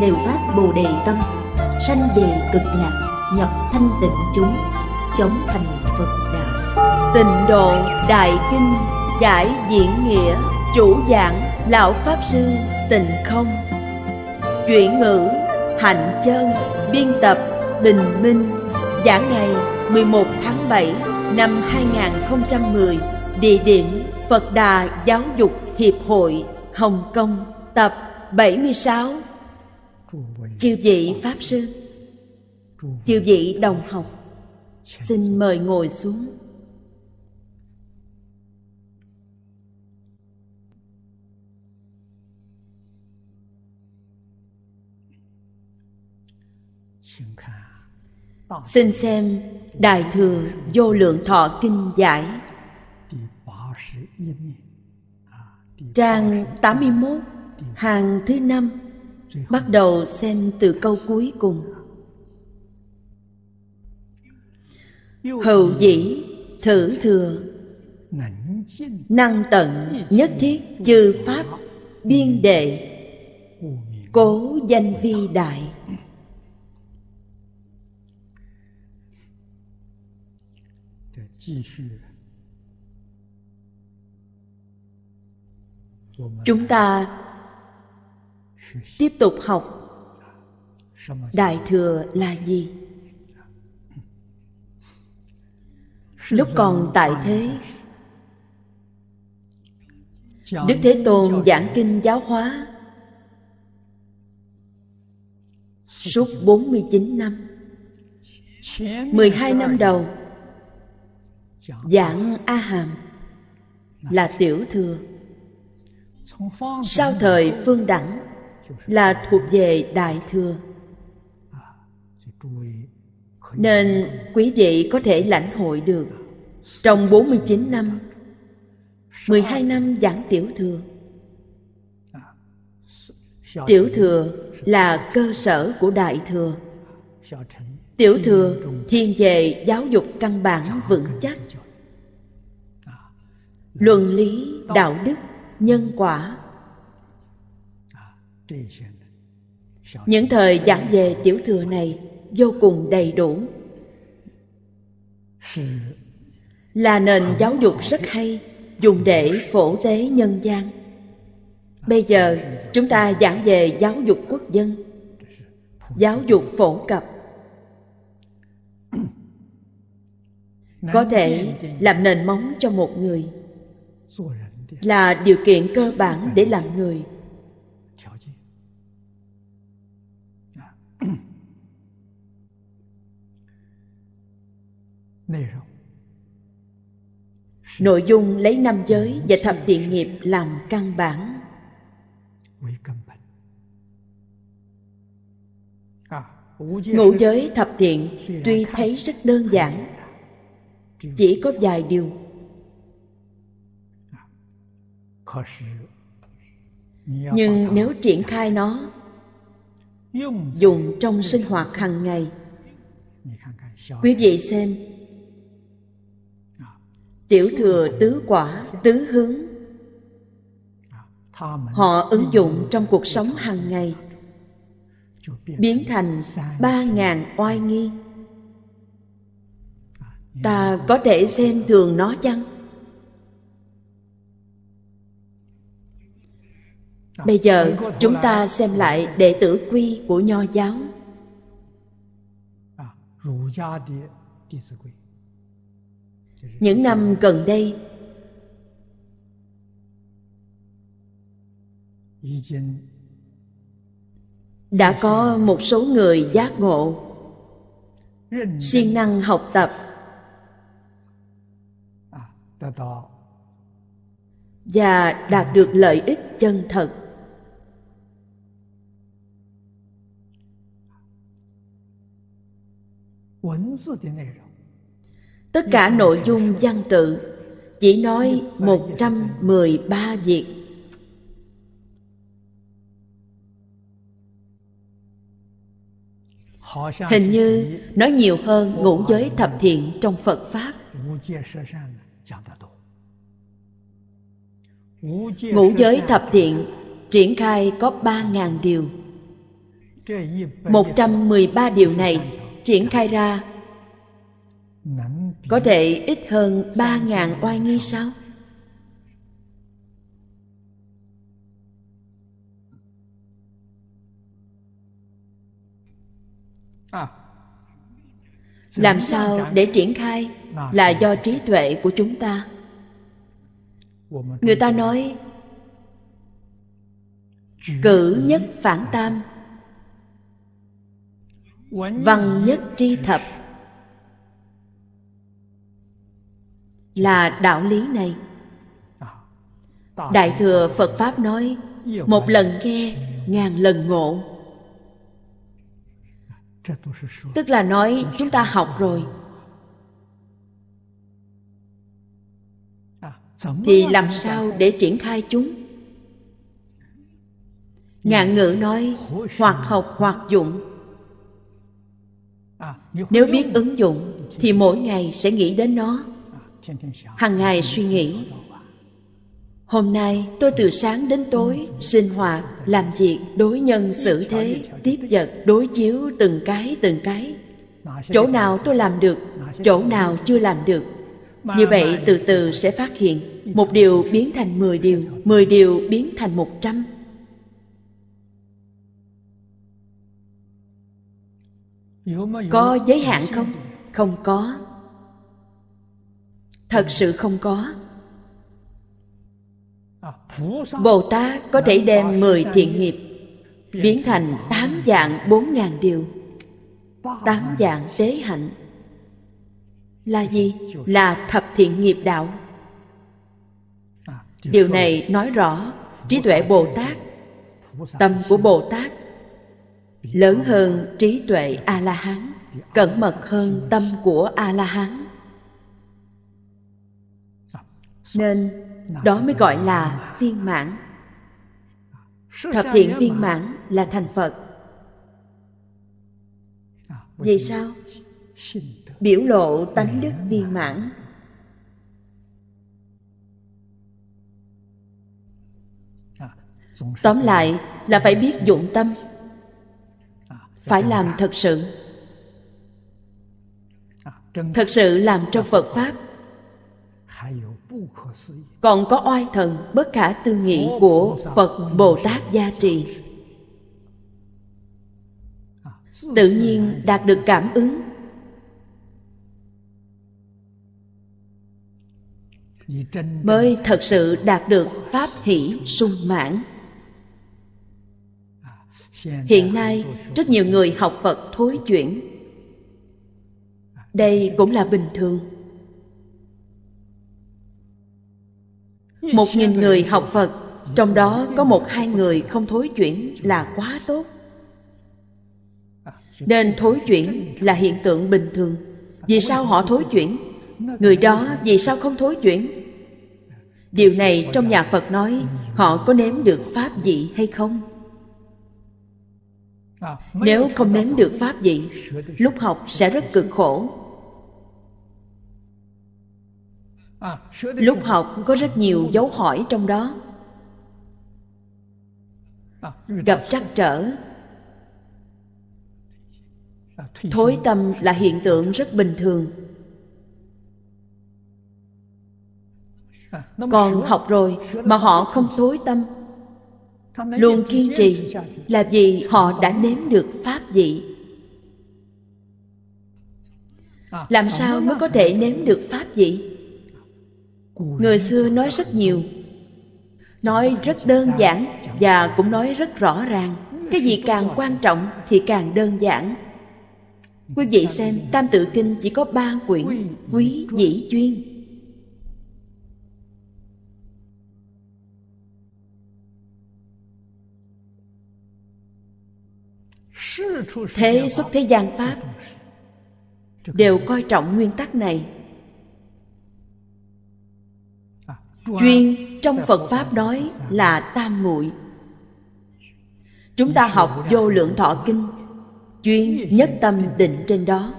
đều phát bồ đề tâm sanh về cực lạc nhập thanh tịnh chúng chống thành phật đạo tịnh độ đại kinh giải diễn nghĩa chủ giảng lão pháp sư tịnh không chuyển ngữ hạnh chân biên tập bình minh giảng ngày 11 tháng 7 năm 2010 địa điểm Phật Đà Giáo dục Hiệp hội Hồng Kông tập 76 chư vị pháp sư chư vị đồng học xin mời ngồi xuống xin xem đại thừa vô lượng thọ kinh giải trang 81 hàng thứ năm bắt đầu xem từ câu cuối cùng hầu dĩ thử thừa năng tận nhất thiết chư pháp biên đệ cố danh vi đại chúng ta tiếp tục học đại thừa là gì lúc còn tại thế đức thế tôn giảng kinh giáo hóa suốt 49 năm 12 năm đầu Giảng A Hàm Là tiểu thừa Sau thời Phương Đẳng là thuộc về đại thừa nên quý vị có thể lãnh hội được trong 49 năm 12 năm giảng tiểu thừa Tiểu thừa là cơ sở của đại thừa Tiểu thừa thiên về giáo dục căn bản vững chắc Luận lý, đạo đức, nhân quả những thời giảng về tiểu thừa này vô cùng đầy đủ là nền giáo dục rất hay dùng để phổ tế nhân gian bây giờ chúng ta giảng về giáo dục quốc dân giáo dục phổ cập có thể làm nền móng cho một người là điều kiện cơ bản để làm người Nội dung lấy năm giới và thập thiện nghiệp làm căn bản à, Ngũ giới thập thiện tuy thấy rất đơn giản Chỉ có vài điều à, Nhưng nếu triển khai nó dùng trong sinh hoạt hàng ngày quý vị xem tiểu thừa tứ quả tứ hướng họ ứng dụng trong cuộc sống hàng ngày biến thành ba ngàn oai nghi ta có thể xem thường nó chăng bây giờ chúng ta xem lại đệ tử quy của nho giáo những năm gần đây đã có một số người giác ngộ siêng năng học tập và đạt được lợi ích chân thật Tất cả nội dung văn tự chỉ nói 113 việc. Hình như nói nhiều hơn ngũ giới thập thiện trong Phật Pháp. Ngũ giới thập thiện triển khai có 3.000 điều. 113 điều này triển khai ra có thể ít hơn ba ngàn oai nghi sao làm sao để triển khai là do trí tuệ của chúng ta người ta nói cử nhất phản tam văn nhất tri thập là đạo lý này đại thừa phật pháp nói một lần nghe ngàn lần ngộ tức là nói chúng ta học rồi thì làm sao để triển khai chúng ngạn ngữ nói hoặc học hoặc dụng nếu biết ứng dụng thì mỗi ngày sẽ nghĩ đến nó hàng ngày suy nghĩ hôm nay tôi từ sáng đến tối sinh hoạt làm việc đối nhân xử thế tiếp vật đối chiếu từng cái từng cái chỗ nào tôi làm được chỗ nào chưa làm được như vậy từ từ sẽ phát hiện một điều biến thành mười điều, mười điều biến thành một trăm. có giới hạn không không có thật sự không có à, bồ tát có thể đem mười thiện nghiệp biến thành tám dạng bốn ngàn điều tám dạng tế hạnh là gì là thập thiện nghiệp đạo à, điều này nói rõ trí tuệ bồ tát tâm của bồ tát lớn hơn trí tuệ a la hán cẩn mật hơn tâm của a la hán nên đó mới gọi là viên mãn thập thiện viên mãn là thành phật vì sao biểu lộ tánh đức viên mãn tóm lại là phải biết dụng tâm phải làm thật sự thật sự làm trong phật pháp còn có oai thần bất khả tư nghị của phật bồ tát gia trì tự nhiên đạt được cảm ứng mới thật sự đạt được pháp hỷ sung mãn hiện nay rất nhiều người học phật thối chuyển đây cũng là bình thường một nghìn người học phật trong đó có một hai người không thối chuyển là quá tốt nên thối chuyển là hiện tượng bình thường vì sao họ thối chuyển người đó vì sao không thối chuyển điều này trong nhà phật nói họ có nếm được pháp vị hay không nếu không nếm được pháp vị lúc học sẽ rất cực khổ lúc học có rất nhiều dấu hỏi trong đó gặp trắc trở thối tâm là hiện tượng rất bình thường còn học rồi mà họ không thối tâm luôn kiên trì là vì họ đã nếm được pháp vị à, làm sao mới có thể nếm được pháp vị người xưa nói rất nhiều nói rất đơn giản và cũng nói rất rõ ràng cái gì càng quan trọng thì càng đơn giản quý vị xem tam tự kinh chỉ có ba quyển quý dĩ duyên thế xuất thế gian pháp đều coi trọng nguyên tắc này chuyên trong phật pháp nói là tam muội chúng ta học vô lượng thọ kinh chuyên nhất tâm định trên đó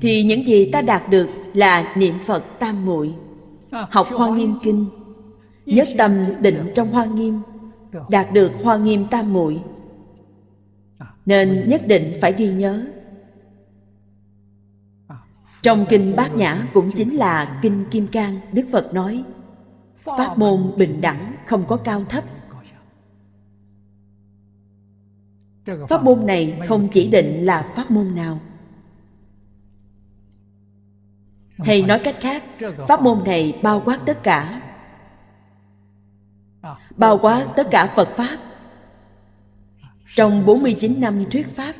thì những gì ta đạt được là niệm phật tam muội học hoa nghiêm kinh nhất tâm định trong hoa nghiêm đạt được hoa nghiêm tam muội nên nhất định phải ghi nhớ trong kinh bát nhã cũng chính là kinh kim cang đức phật nói pháp môn bình đẳng không có cao thấp pháp môn này không chỉ định là pháp môn nào hay nói cách khác pháp môn này bao quát tất cả bao quát tất cả phật pháp trong 49 năm thuyết Pháp,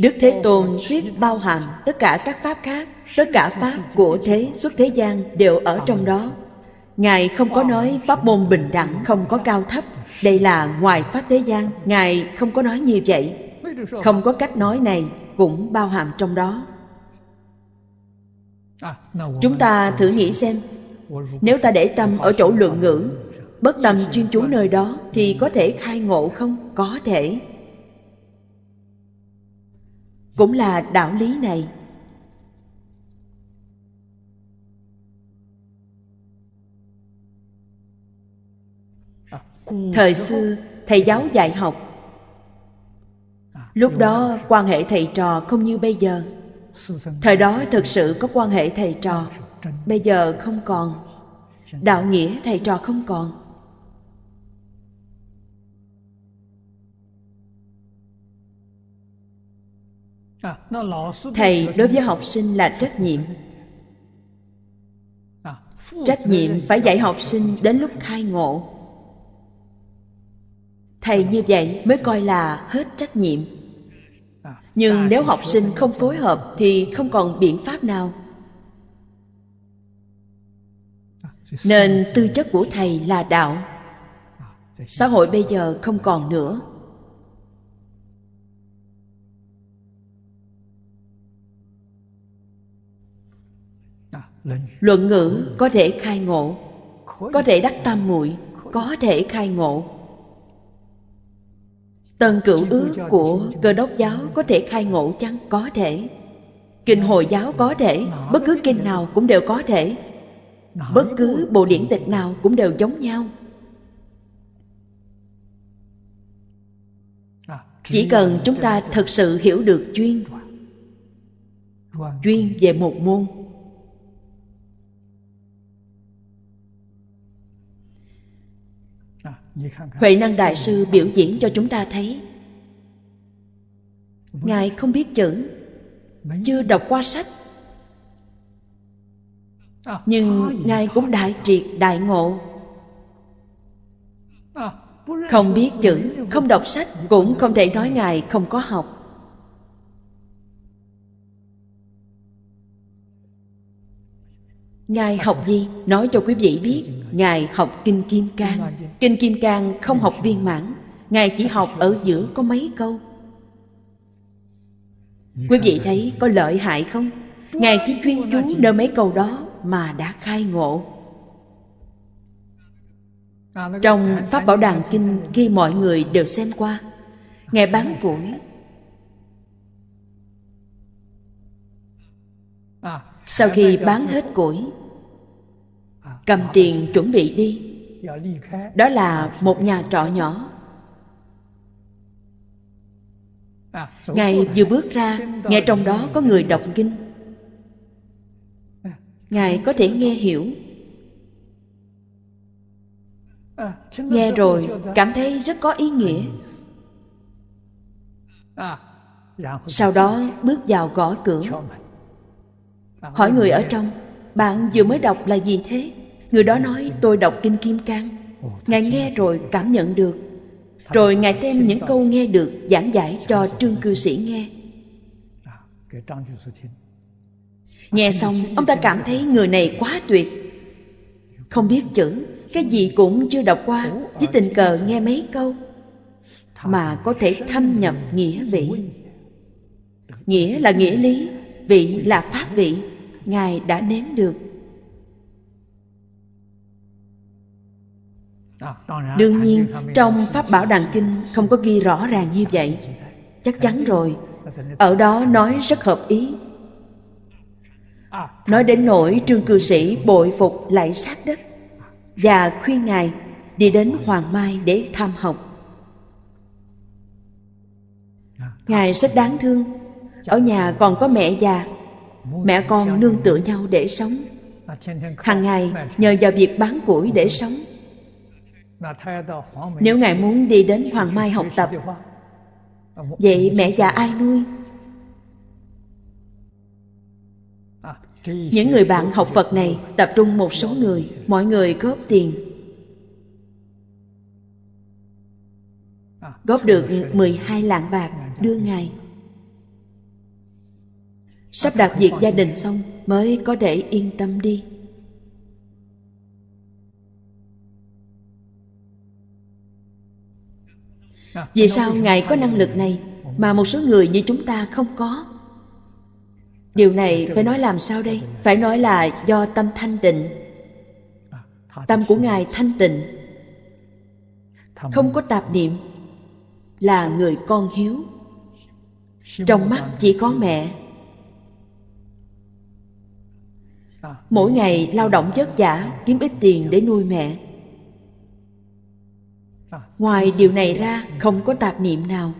Đức Thế Tôn thuyết bao hàm tất cả các Pháp khác, tất cả Pháp của thế xuất thế gian đều ở trong đó. Ngài không có nói Pháp môn bình đẳng không có cao thấp, đây là ngoài Pháp thế gian, Ngài không có nói như vậy. Không có cách nói này cũng bao hàm trong đó. Chúng ta thử nghĩ xem, nếu ta để tâm ở chỗ luận ngữ bất tâm chuyên chú nơi đó thì có thể khai ngộ không có thể cũng là đạo lý này thời xưa thầy giáo dạy học lúc đó quan hệ thầy trò không như bây giờ thời đó thực sự có quan hệ thầy trò bây giờ không còn đạo nghĩa thầy trò không còn À, thầy đối với học sinh là trách nhiệm à, trách nhiệm phải dạy học sinh đến lúc khai ngộ thầy như vậy mới coi là hết trách nhiệm à, nhưng nếu học sinh không phối hợp thì không còn biện pháp nào nên tư chất của thầy là đạo xã hội bây giờ không còn nữa luận ngữ có thể khai ngộ có thể đắc tam muội có thể khai ngộ tần cửu ước của cơ đốc giáo có thể khai ngộ chăng có thể kinh hồi giáo có thể bất cứ kinh nào cũng đều có thể bất cứ bộ điển tịch nào cũng đều giống nhau à, chỉ cần chúng ta thật sự hiểu được chuyên chuyên về một môn huệ năng đại sư biểu diễn cho chúng ta thấy ngài không biết chữ chưa đọc qua sách nhưng ngài cũng đại triệt đại ngộ không biết chữ không đọc sách cũng không thể nói ngài không có học Ngài học gì? Nói cho quý vị biết Ngài học Kinh Kim Cang Kinh Kim Cang không học viên mãn Ngài chỉ học ở giữa có mấy câu Quý vị thấy có lợi hại không? Ngài chỉ chuyên chú nơi mấy câu đó mà đã khai ngộ Trong Pháp Bảo Đàn Kinh khi mọi người đều xem qua Ngài bán củi À, sau khi bán hết củi à, cầm dạ. tiền chuẩn bị đi dạ, đó là à, dạ. một nhà trọ nhỏ ngài vừa bước ra nghe trong đó có người đọc kinh ngài có thể nghe hiểu nghe rồi cảm thấy rất có ý nghĩa sau đó bước vào gõ cửa hỏi người ở à. trong bạn vừa mới đọc là gì thế người đó nói tôi đọc kinh kim cang ngài nghe rồi cảm nhận được rồi ngài đem những câu nghe được giảng giải cho trương cư sĩ nghe à, nghe à, xong ông ta cảm thấy người này quá tuyệt không biết chữ cái gì cũng chưa đọc qua chỉ tình cờ nghe mấy câu mà có thể thâm nhập nghĩa vị nghĩa là nghĩa lý vị là pháp vị ngài đã nếm được đương nhiên trong pháp bảo đàn kinh không có ghi rõ ràng như vậy chắc chắn rồi ở đó nói rất hợp ý nói đến nỗi trương cư sĩ bội phục lại sát đất và khuyên ngài đi đến hoàng mai để tham học ngài rất đáng thương ở nhà còn có mẹ già mẹ con nương tựa nhau để sống hàng ngày nhờ vào việc bán củi để sống nếu ngài muốn đi đến hoàng mai học tập vậy mẹ già ai nuôi những người bạn học phật này tập trung một số người mọi người góp tiền góp được 12 lạng bạc đưa ngài sắp đặt việc gia đình xong mới có thể yên tâm đi vì sao ngài có năng lực này mà một số người như chúng ta không có điều này phải nói làm sao đây phải nói là do tâm thanh tịnh tâm của ngài thanh tịnh không có tạp niệm là người con hiếu trong mắt chỉ có mẹ mỗi ngày lao động vất vả kiếm ít tiền để nuôi mẹ ngoài điều này ra không có tạp niệm nào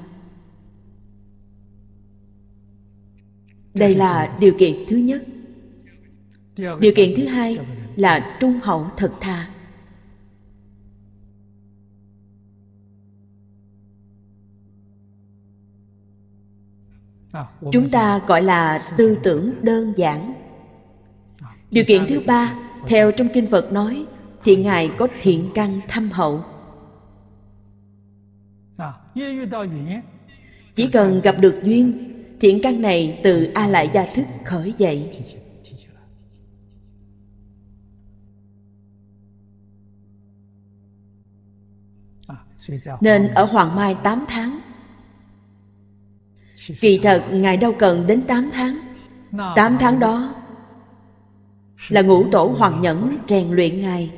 đây là điều kiện thứ nhất điều kiện thứ hai là trung hậu thật thà chúng ta gọi là tư tưởng đơn giản điều kiện thứ ba theo trong kinh phật nói thì ngài có thiện căn thâm hậu chỉ cần gặp được duyên thiện căn này từ a lại gia thức khởi dậy nên ở hoàng mai 8 tháng kỳ thật ngài đâu cần đến 8 tháng 8 tháng đó là ngũ tổ hoàng nhẫn rèn luyện ngài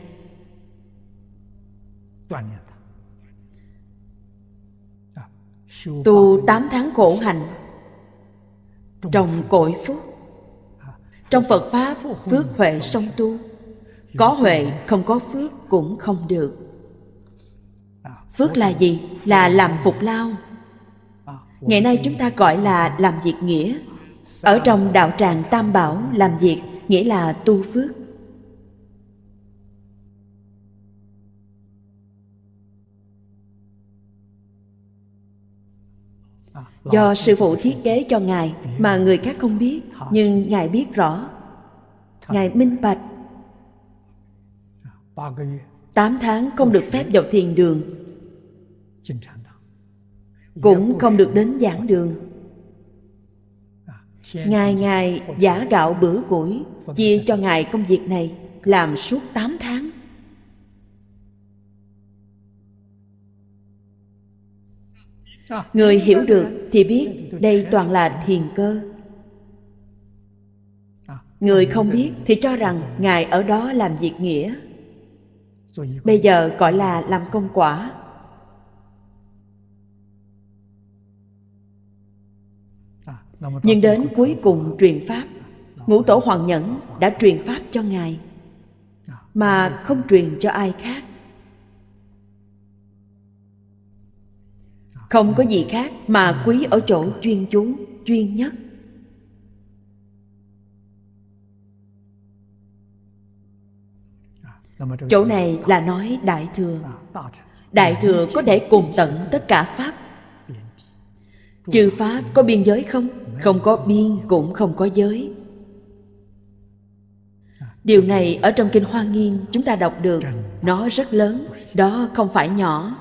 tu tám tháng khổ hạnh trồng cội phúc trong phật pháp phước huệ song tu có huệ không có phước cũng không được phước là gì là làm phục lao ngày nay chúng ta gọi là làm việc nghĩa ở trong đạo tràng tam bảo làm việc nghĩa là tu phước do sư phụ thiết kế cho ngài mà người khác không biết nhưng ngài biết rõ ngài minh bạch tám tháng không được phép vào thiền đường cũng không được đến giảng đường Ngài ngài giả gạo bữa củi Chia cho ngài công việc này Làm suốt 8 tháng Người hiểu được thì biết đây toàn là thiền cơ Người không biết thì cho rằng Ngài ở đó làm việc nghĩa Bây giờ gọi là làm công quả nhưng đến cuối cùng truyền pháp ngũ tổ hoàng nhẫn đã truyền pháp cho ngài dạ. mà không truyền cho ai khác không có gì khác mà quý ở chỗ chuyên chúng chuyên nhất chỗ này là nói đại thừa à, đại thừa có thể cùng tận tất cả pháp chư pháp có biên giới không không có biên cũng không có giới điều này ở trong kinh hoa nghiêm chúng ta đọc được nó rất lớn đó không phải nhỏ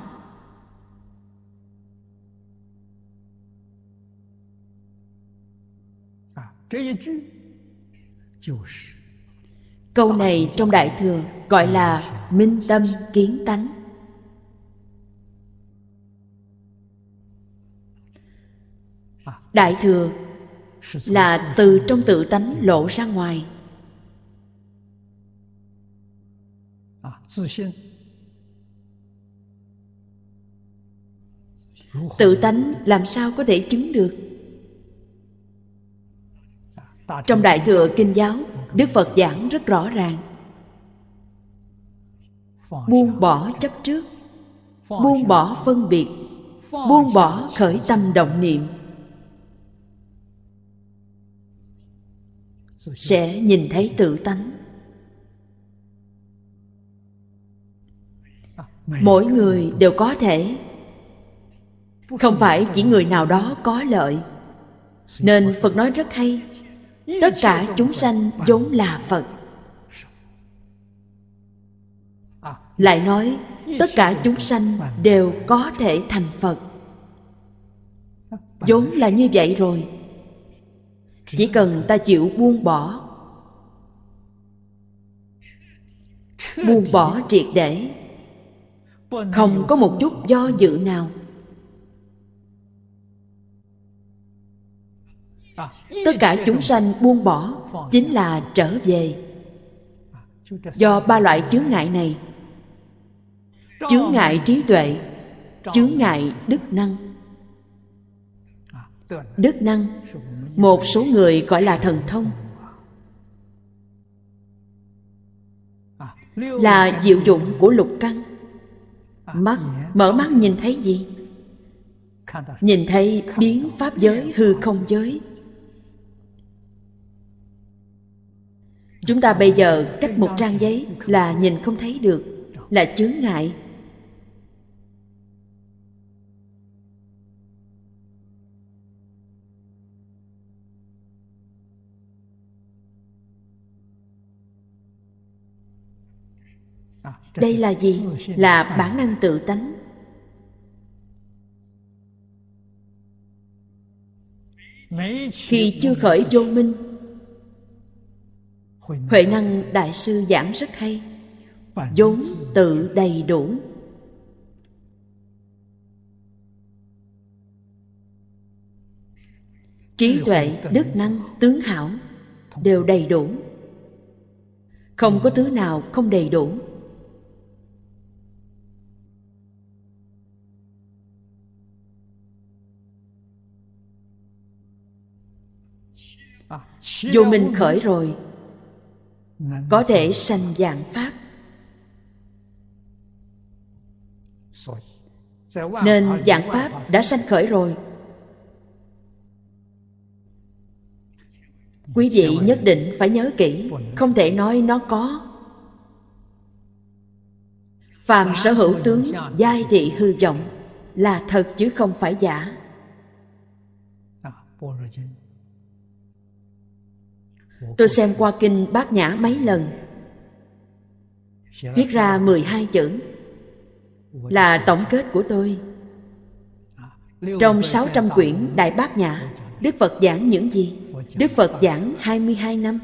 câu này trong đại thừa gọi là minh tâm kiến tánh đại thừa là từ trong tự tánh lộ ra ngoài à, tự tánh làm sao có thể chứng được trong đại thừa kinh giáo đức phật giảng rất rõ ràng buông bỏ chấp trước buông bỏ phân biệt buông bỏ khởi tâm động niệm sẽ nhìn thấy tự tánh mỗi người đều có thể không phải chỉ người nào đó có lợi nên phật nói rất hay tất cả chúng sanh vốn là phật lại nói tất cả chúng sanh đều có thể thành phật vốn là như vậy rồi chỉ cần ta chịu buông bỏ buông bỏ triệt để không có một chút do dự nào tất cả chúng sanh buông bỏ chính là trở về do ba loại chướng ngại này chướng ngại trí tuệ chướng ngại đức năng đức năng một số người gọi là thần thông là diệu dụng của lục căn mắt mở mắt nhìn thấy gì nhìn thấy biến pháp giới hư không giới chúng ta bây giờ cách một trang giấy là nhìn không thấy được là chướng ngại đây là gì là bản năng tự tánh khi chưa khởi vô minh huệ năng đại sư giảng rất hay vốn tự đầy đủ trí tuệ đức năng tướng hảo đều đầy đủ không có thứ nào không đầy đủ vô minh khởi rồi có thể sanh dạng pháp nên dạng pháp đã sanh khởi rồi quý vị nhất định phải nhớ kỹ không thể nói nó có phàm sở hữu tướng giai thị hư vọng là thật chứ không phải giả dạ, Tôi xem qua kinh Bát Nhã mấy lần Viết ra 12 chữ Là tổng kết của tôi Trong 600 quyển Đại Bát Nhã Đức Phật giảng những gì? Đức Phật giảng 22 năm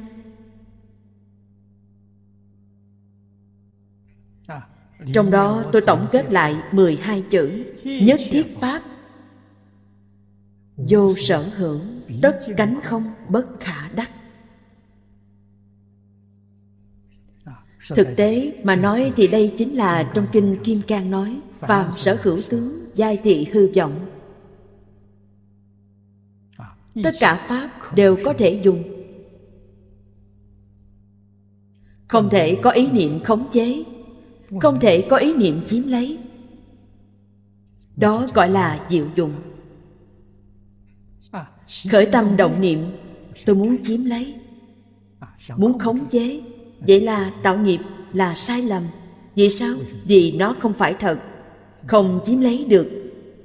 Trong đó tôi tổng kết lại 12 chữ Nhất thiết pháp Vô sở hưởng Tất cánh không bất khả đắc thực tế mà nói thì đây chính là trong kinh kim cang nói phàm sở hữu tướng giai thị hư vọng tất cả pháp đều có thể dùng không thể có ý niệm khống chế không thể có ý niệm chiếm lấy đó gọi là diệu dụng khởi tâm động niệm tôi muốn chiếm lấy muốn khống chế vậy là tạo nghiệp là sai lầm vì sao vì nó không phải thật không chiếm lấy được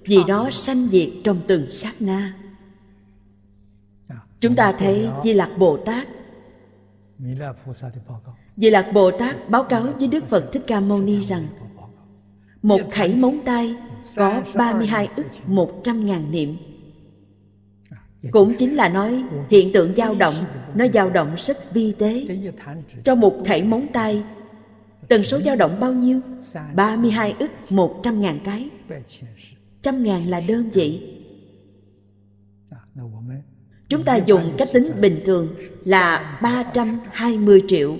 vì nó sanh diệt trong từng sát na chúng ta thấy di lạc bồ tát di lạc bồ tát báo cáo với đức phật thích ca mâu ni rằng một khẩy móng tay có 32 ức 100 ngàn niệm cũng chính là nói hiện tượng dao động nó dao động rất vi tế cho một thảy móng tay tần số dao động bao nhiêu 32 ức 100 ngàn cái trăm ngàn là đơn vị chúng ta dùng cách tính bình thường là 320 triệu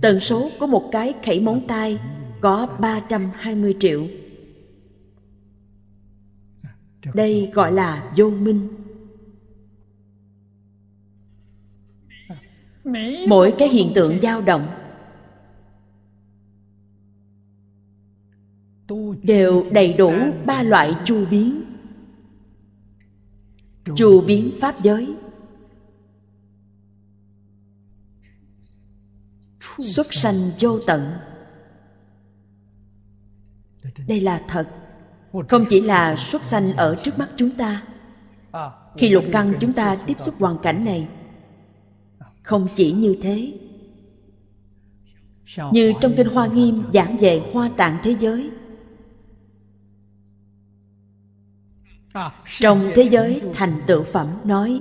tần số của một cái khẩy móng tay có 320 triệu đây gọi là vô minh mỗi cái hiện tượng dao động đều đầy đủ ba loại chu biến chu biến pháp giới xuất sanh vô tận đây là thật không chỉ là xuất sanh ở trước mắt chúng ta à, khi lục căng chúng ta tiếp xúc hoàn cảnh này không chỉ như thế như trong kinh hoa nghiêm giảng về hoa tạng thế giới trong thế giới thành tựu phẩm nói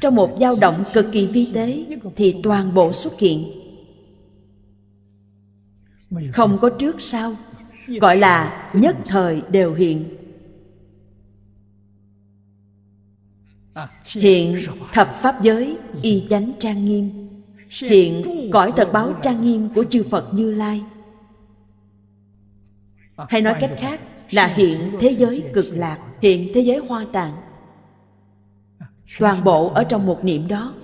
trong một dao động cực kỳ vi tế thì toàn bộ xuất hiện không có trước sau gọi là nhất thời đều hiện hiện thập pháp giới y chánh trang nghiêm hiện cõi thật báo trang nghiêm của chư phật như lai hay nói cách khác là hiện thế giới cực lạc hiện thế giới hoa tạng toàn bộ ở trong một niệm đó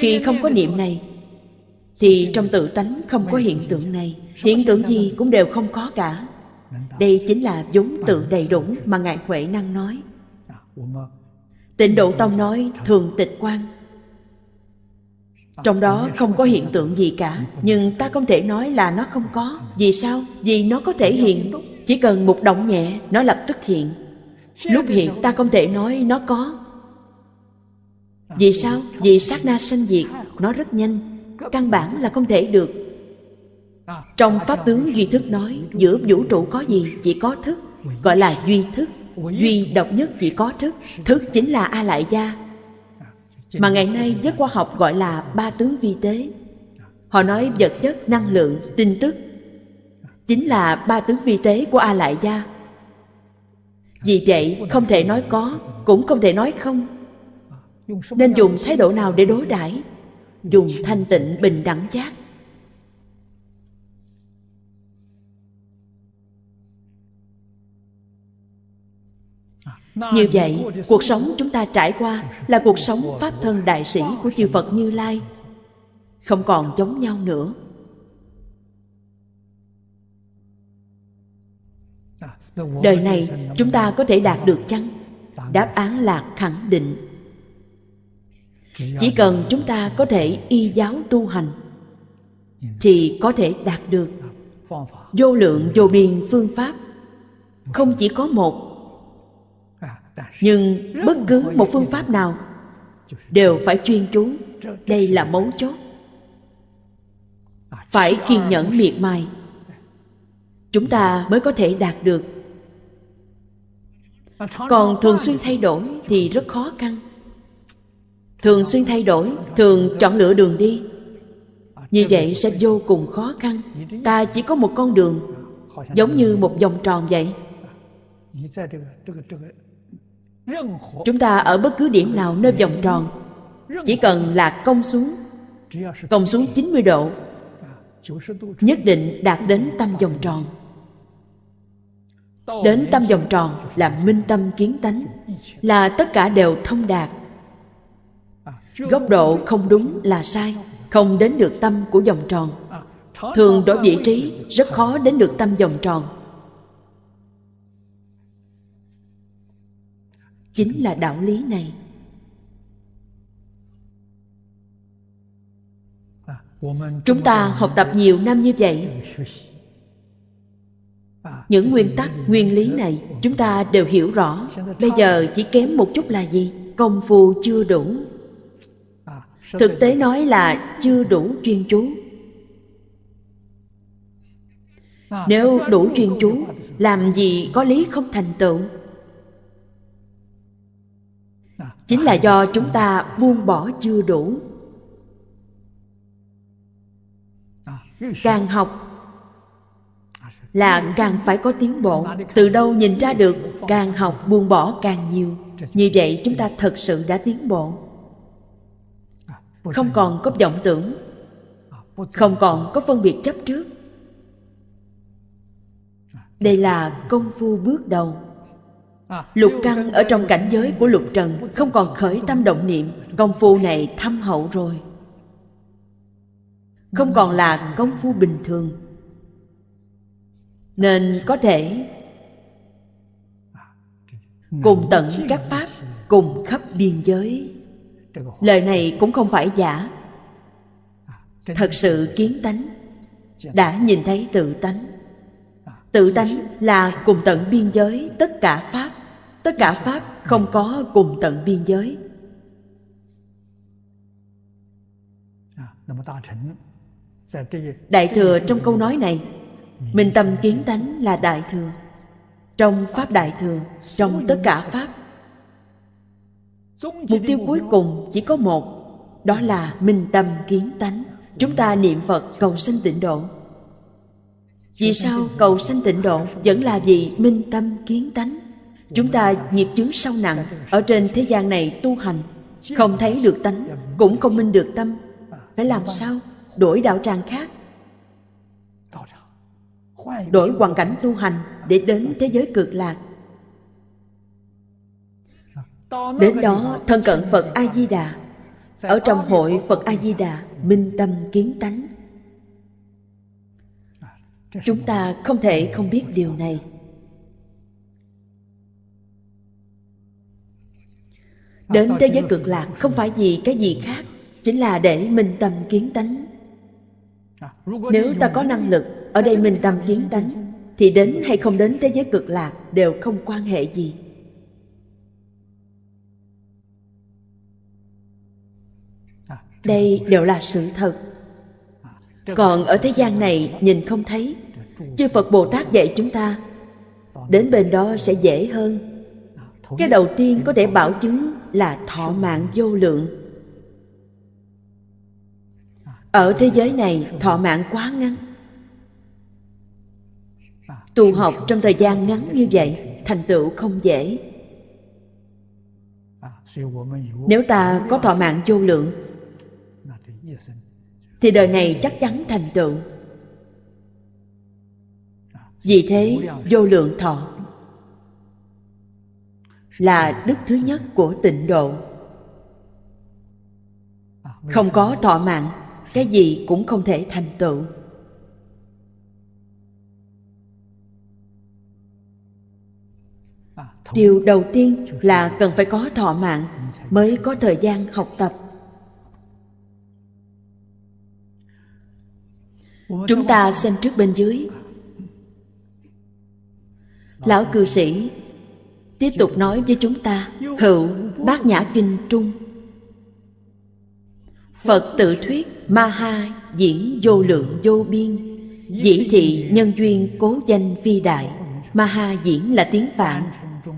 khi không có niệm này thì trong tự tánh không có hiện tượng này hiện tượng gì cũng đều không có cả đây chính là vốn tự đầy đủ mà Ngài Huệ Năng nói. Tịnh Độ Tông nói thường tịch quan. Trong đó không có hiện tượng gì cả Nhưng ta không thể nói là nó không có Vì sao? Vì nó có thể hiện Chỉ cần một động nhẹ Nó lập tức hiện Lúc hiện ta không thể nói nó có Vì sao? Vì sát na sanh diệt Nó rất nhanh Căn bản là không thể được trong pháp tướng duy thức nói giữa vũ trụ có gì chỉ có thức gọi là duy thức duy độc nhất chỉ có thức thức chính là a lại gia mà ngày nay giới khoa học gọi là ba tướng vi tế họ nói vật chất năng lượng tin tức chính là ba tướng vi tế của a lại gia vì vậy không thể nói có cũng không thể nói không nên dùng thái độ nào để đối đãi dùng thanh tịnh bình đẳng giác như vậy cuộc sống chúng ta trải qua là cuộc sống pháp thân đại sĩ của chư phật như lai không còn giống nhau nữa đời này chúng ta có thể đạt được chăng đáp án là khẳng định chỉ cần chúng ta có thể y giáo tu hành thì có thể đạt được vô lượng vô biên phương pháp không chỉ có một nhưng bất cứ một phương pháp nào đều phải chuyên chú đây là mấu chốt phải kiên nhẫn miệt mài chúng ta mới có thể đạt được còn thường xuyên thay đổi thì rất khó khăn thường xuyên thay đổi thường chọn lựa đường đi như vậy sẽ vô cùng khó khăn ta chỉ có một con đường giống như một vòng tròn vậy chúng ta ở bất cứ điểm nào nơi vòng tròn chỉ cần là cong xuống cong xuống 90 độ nhất định đạt đến tâm vòng tròn đến tâm vòng tròn là minh tâm kiến tánh là tất cả đều thông đạt góc độ không đúng là sai không đến được tâm của vòng tròn thường đổi vị trí rất khó đến được tâm vòng tròn chính là đạo lý này chúng ta học tập nhiều năm như vậy những nguyên tắc nguyên lý này chúng ta đều hiểu rõ bây giờ chỉ kém một chút là gì công phu chưa đủ thực tế nói là chưa đủ chuyên chú nếu đủ chuyên chú làm gì có lý không thành tựu chính là do chúng ta buông bỏ chưa đủ càng học là càng phải có tiến bộ từ đâu nhìn ra được càng học buông bỏ càng nhiều như vậy chúng ta thật sự đã tiến bộ không còn có vọng tưởng không còn có phân biệt chấp trước đây là công phu bước đầu Lục căn ở trong cảnh giới của lục trần Không còn khởi tâm động niệm Công phu này thâm hậu rồi Không còn là công phu bình thường Nên có thể Cùng tận các pháp Cùng khắp biên giới Lời này cũng không phải giả Thật sự kiến tánh Đã nhìn thấy tự tánh Tự tánh là cùng tận biên giới tất cả Pháp tất cả pháp không có cùng tận biên giới à, dạ, đại thừa trong câu nói này minh tâm kiến tánh là đại thừa trong pháp đại thừa trong tất cả pháp mục tiêu cuối cùng chỉ có một đó là minh tâm kiến tánh chúng ta niệm phật cầu sanh tịnh độ vì sao cầu sanh tịnh độ vẫn là vì minh tâm kiến tánh chúng ta nghiệp chướng sâu nặng ở trên thế gian này tu hành không thấy được tánh cũng không minh được tâm phải làm sao đổi đạo tràng khác đổi hoàn cảnh tu hành để đến thế giới cực lạc đến đó thân cận phật a di đà ở trong hội phật a di đà minh tâm kiến tánh chúng ta không thể không biết điều này Đến thế giới cực lạc không phải vì cái gì khác Chính là để mình tâm kiến tánh Nếu ta có năng lực Ở đây mình tâm kiến tánh Thì đến hay không đến thế giới cực lạc Đều không quan hệ gì Đây đều là sự thật Còn ở thế gian này nhìn không thấy Chư Phật Bồ Tát dạy chúng ta Đến bên đó sẽ dễ hơn Cái đầu tiên có thể bảo chứng là thọ mạng vô lượng ở thế giới này thọ mạng quá ngắn tu học trong thời gian ngắn như vậy thành tựu không dễ nếu ta có thọ mạng vô lượng thì đời này chắc chắn thành tựu vì thế vô lượng thọ là đức thứ nhất của tịnh độ không có thọ mạng cái gì cũng không thể thành tựu điều đầu tiên là cần phải có thọ mạng mới có thời gian học tập chúng ta xem trước bên dưới lão cư sĩ tiếp tục nói với chúng ta hữu bát nhã kinh trung phật tự thuyết ma ha diễn vô lượng vô biên dĩ thị nhân duyên cố danh vi đại ma ha diễn là tiếng phạn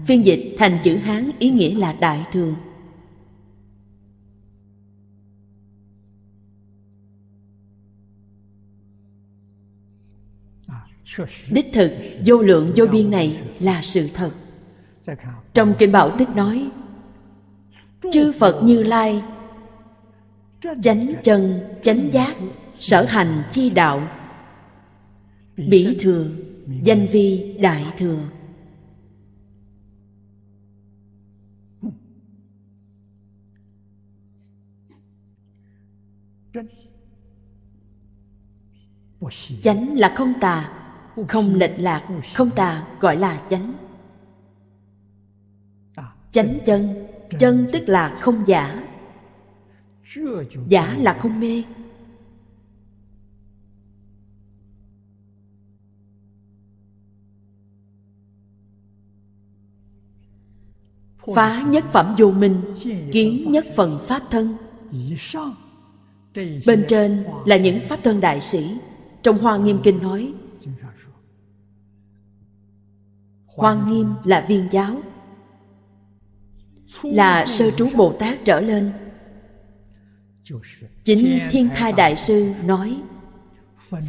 phiên dịch thành chữ hán ý nghĩa là đại thừa đích thực vô lượng vô biên này là sự thật trong kinh bảo tích nói chư phật như lai chánh chân chánh giác sở hành chi đạo bỉ thừa danh vi đại thừa chánh là không tà không lệch lạc không tà gọi là chánh chánh chân chân tức là không giả giả là không mê phá nhất phẩm vô minh kiến nhất phần pháp thân bên trên là những pháp thân đại sĩ trong hoa nghiêm kinh nói hoa nghiêm là viên giáo là sơ trú bồ tát trở lên chính thiên thai đại sư nói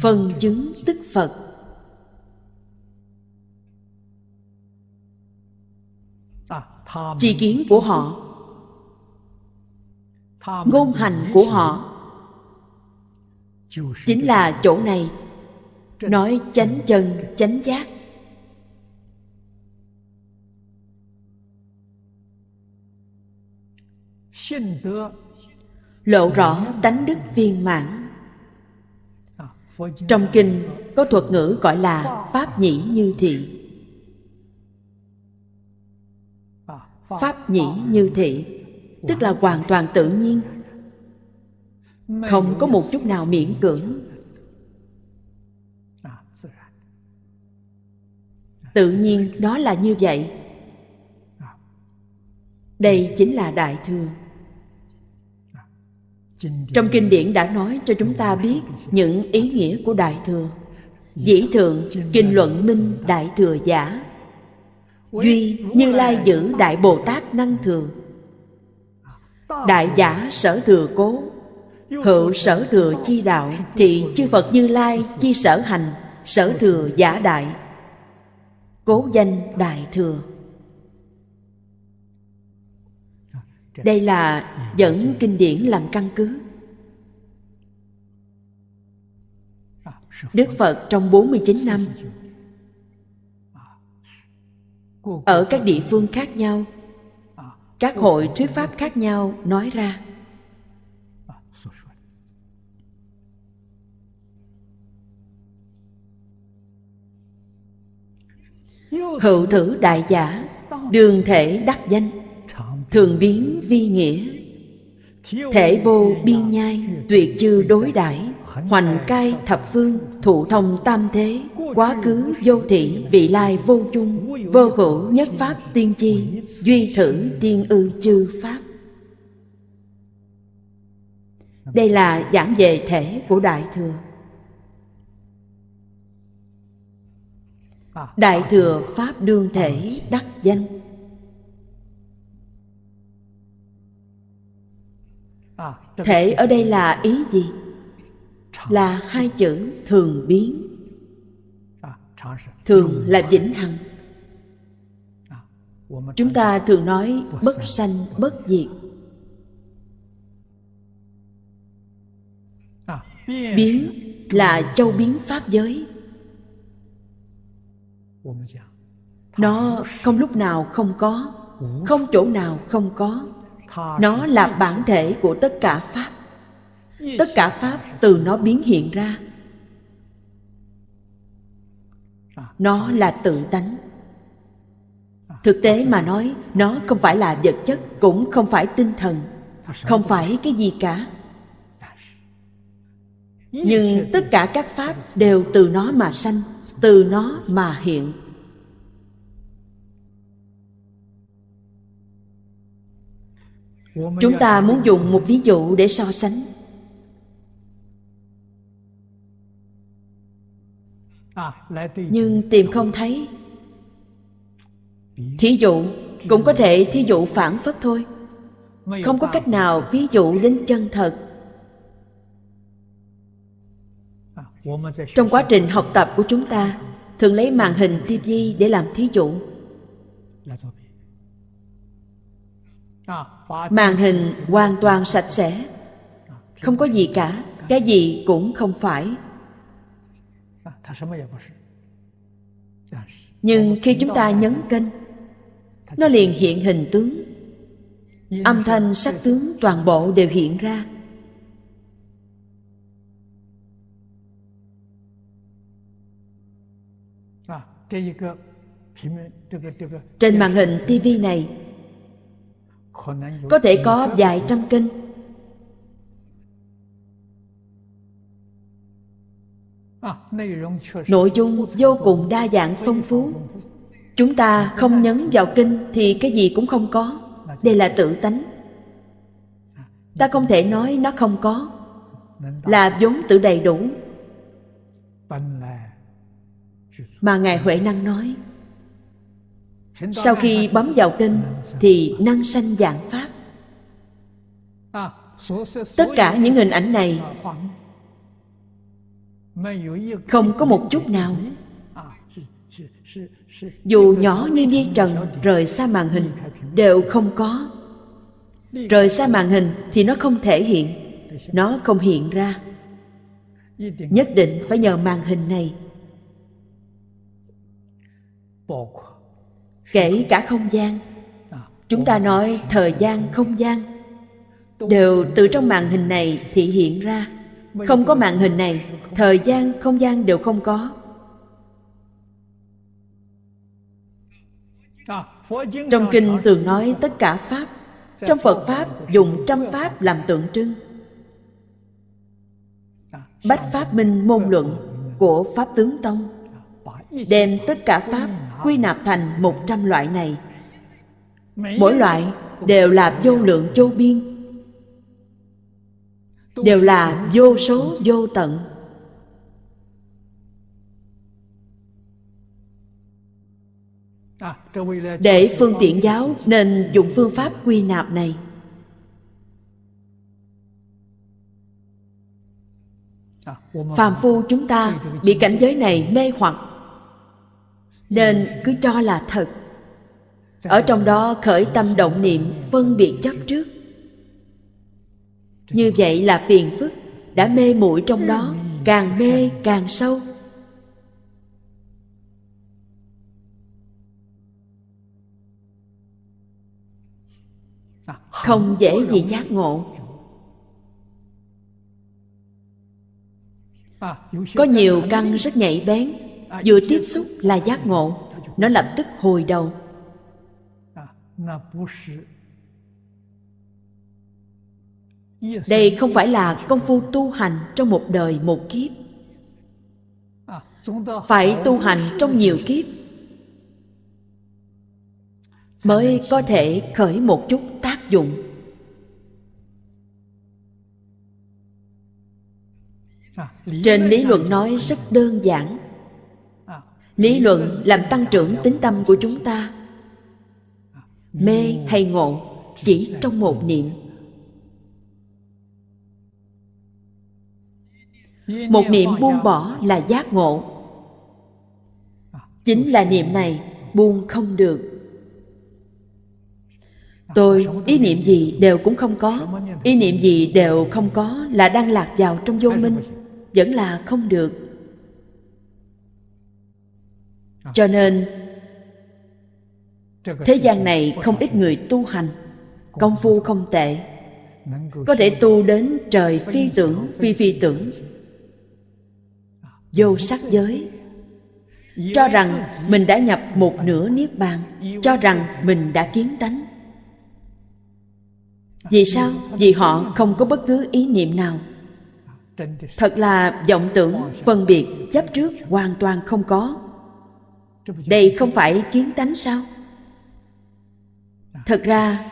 phần chứng tức phật tri kiến của họ ngôn hành của họ chính là chỗ này nói chánh chân chánh giác lộ rõ tánh đức viên mãn trong kinh có thuật ngữ gọi là pháp nhĩ như thị pháp nhĩ như thị tức là hoàn toàn tự nhiên không có một chút nào miễn cưỡng tự nhiên nó là như vậy đây chính là đại thừa trong kinh điển đã nói cho chúng ta biết những ý nghĩa của đại thừa dĩ thượng kinh luận minh đại thừa giả duy như lai giữ đại bồ tát năng thừa đại giả sở thừa cố hữu sở thừa chi đạo thì chư phật như lai chi sở hành sở thừa giả đại cố danh đại thừa Dạ. đây là dạ, dạ, dẫn kinh điển làm căn cứ à, Đức Phật trong 49 năm à, ở các địa phương khác nhau à, các hội thuyết pháp khác nhau nói ra hữu thử đại giả đường thể đắc danh thường biến vi nghĩa thể vô biên nhai tuyệt chư đối đãi hoành cai thập phương thụ thông tam thế quá khứ vô thị vị lai vô chung vô hữu nhất pháp tiên chi duy thử tiên ư chư pháp đây là giảng về thể của đại thừa đại thừa pháp đương thể đắc danh thể ở đây là ý gì là hai chữ thường biến thường là vĩnh hằng chúng ta thường nói bất sanh bất diệt biến là châu biến pháp giới nó không lúc nào không có không chỗ nào không có nó là bản thể của tất cả pháp tất cả pháp từ nó biến hiện ra nó là tự tánh thực tế mà nói nó không phải là vật chất cũng không phải tinh thần không phải cái gì cả nhưng tất cả các pháp đều từ nó mà sanh từ nó mà hiện chúng ta muốn dùng một ví dụ để so sánh nhưng tìm không thấy thí dụ cũng có thể thí dụ phản phất thôi không có cách nào ví dụ đến chân thật trong quá trình học tập của chúng ta thường lấy màn hình tv để làm thí dụ màn hình hoàn toàn sạch sẽ không có gì cả cái gì cũng không phải nhưng khi chúng ta nhấn kênh nó liền hiện hình tướng âm thanh sắc tướng toàn bộ đều hiện ra trên màn hình TV này có thể có vài trăm kinh nội dung vô cùng đa dạng phong phú chúng ta không nhấn vào kinh thì cái gì cũng không có đây là tự tánh ta không thể nói nó không có là vốn tự đầy đủ mà ngài huệ năng nói sau khi bấm vào kênh thì năng sanh dạng pháp tất cả những hình ảnh này không có một chút nào dù nhỏ như dây trần rời xa màn hình đều không có rời xa màn hình thì nó không thể hiện nó không hiện ra nhất định phải nhờ màn hình này kể cả không gian chúng ta nói thời gian không gian đều từ trong màn hình này thị hiện ra không có màn hình này thời gian không gian đều không có trong kinh thường nói tất cả pháp trong phật pháp dùng trăm pháp làm tượng trưng bách pháp minh môn luận của pháp tướng tông đem tất cả pháp quy nạp thành 100 loại này. Mỗi loại đều là vô lượng vô biên, đều là vô số vô tận. Để phương tiện giáo nên dùng phương pháp quy nạp này. Phàm phu chúng ta bị cảnh giới này mê hoặc nên cứ cho là thật ở trong đó khởi tâm động niệm phân biệt chấp trước như vậy là phiền phức đã mê muội trong đó càng mê càng sâu không dễ gì giác ngộ có nhiều căn rất nhạy bén vừa tiếp xúc là giác ngộ nó lập tức hồi đầu đây không phải là công phu tu hành trong một đời một kiếp phải tu hành trong nhiều kiếp mới có thể khởi một chút tác dụng trên lý luận nói rất đơn giản lý luận làm tăng trưởng tính tâm của chúng ta mê hay ngộ chỉ trong một niệm một niệm buông bỏ là giác ngộ chính là niệm này buông không được tôi ý niệm gì đều cũng không có ý niệm gì đều không có là đang lạc vào trong vô minh vẫn là không được cho nên thế gian này không ít người tu hành công phu không tệ có thể tu đến trời phi tưởng phi phi tưởng vô sắc giới cho rằng mình đã nhập một nửa niết bàn cho rằng mình đã kiến tánh vì sao vì họ không có bất cứ ý niệm nào thật là vọng tưởng phân biệt chấp trước hoàn toàn không có đây không phải kiến tánh sao thật ra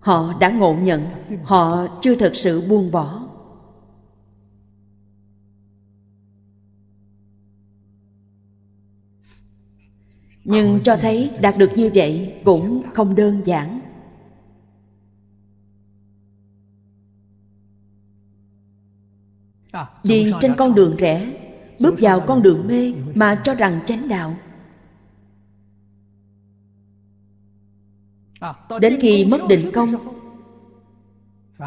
họ đã ngộ nhận họ chưa thật sự buông bỏ nhưng cho thấy đạt được như vậy cũng không đơn giản đi trên con đường rẽ bước vào con đường mê mà cho rằng chánh đạo đến khi mất định công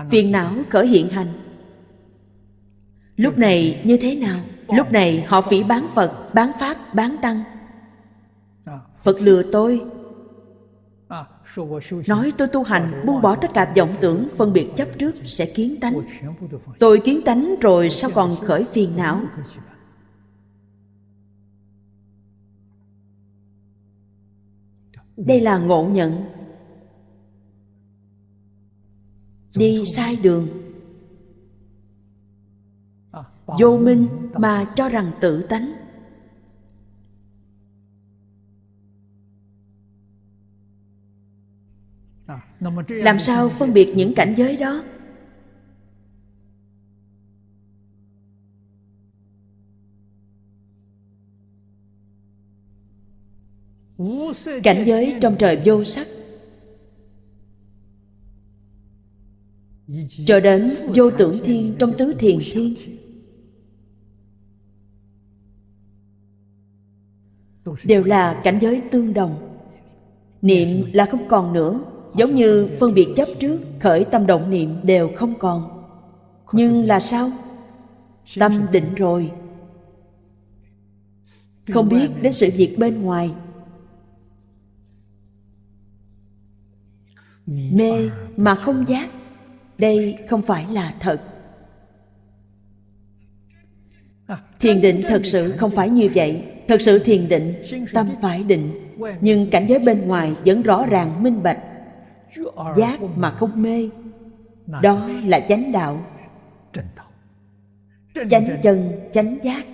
phiền não khởi hiện hành lúc này như thế nào lúc này họ phỉ bán phật bán pháp bán tăng phật lừa tôi nói tôi tu hành buông bỏ tất cả vọng tưởng phân biệt chấp trước sẽ kiến tánh tôi kiến tánh rồi sao còn khởi phiền não đây là ngộ nhận đi sai đường vô minh mà cho rằng tự tánh làm sao phân biệt những cảnh giới đó cảnh giới trong trời vô sắc cho đến vô tưởng thiên trong tứ thiền thiên đều là cảnh giới tương đồng niệm là không còn nữa giống như phân biệt chấp trước khởi tâm động niệm đều không còn nhưng là sao tâm định rồi không biết đến sự việc bên ngoài mê mà không giác đây không phải là thật thiền định thật sự không phải như vậy thật sự thiền định tâm phải định nhưng cảnh giới bên ngoài vẫn rõ ràng minh bạch giác mà không mê đó là chánh đạo chánh chân chánh giác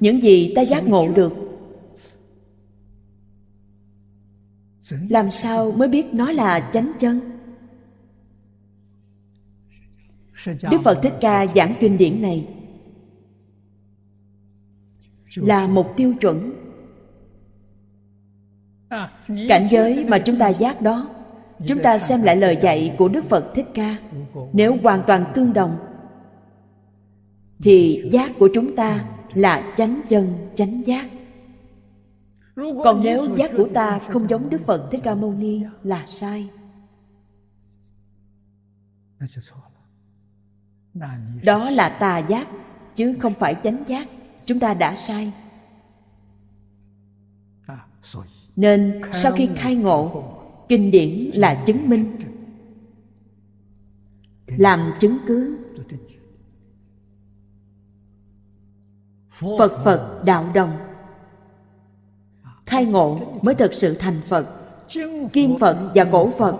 những gì ta giác ngộ được làm sao mới biết nó là chánh chân đức phật thích ca giảng kinh điển này là một tiêu chuẩn cảnh giới mà chúng ta giác đó chúng ta xem lại lời dạy của đức phật thích ca nếu hoàn toàn tương đồng thì giác của chúng ta là chánh chân chánh giác còn nếu giác của ta không giống đức phật thích ca mâu ni là sai đó là tà giác chứ không phải chánh giác chúng ta đã sai nên sau khi khai ngộ kinh điển là chứng minh làm chứng cứ phật phật đạo đồng khai ngộ mới thật sự thành phật kim phật và cổ phật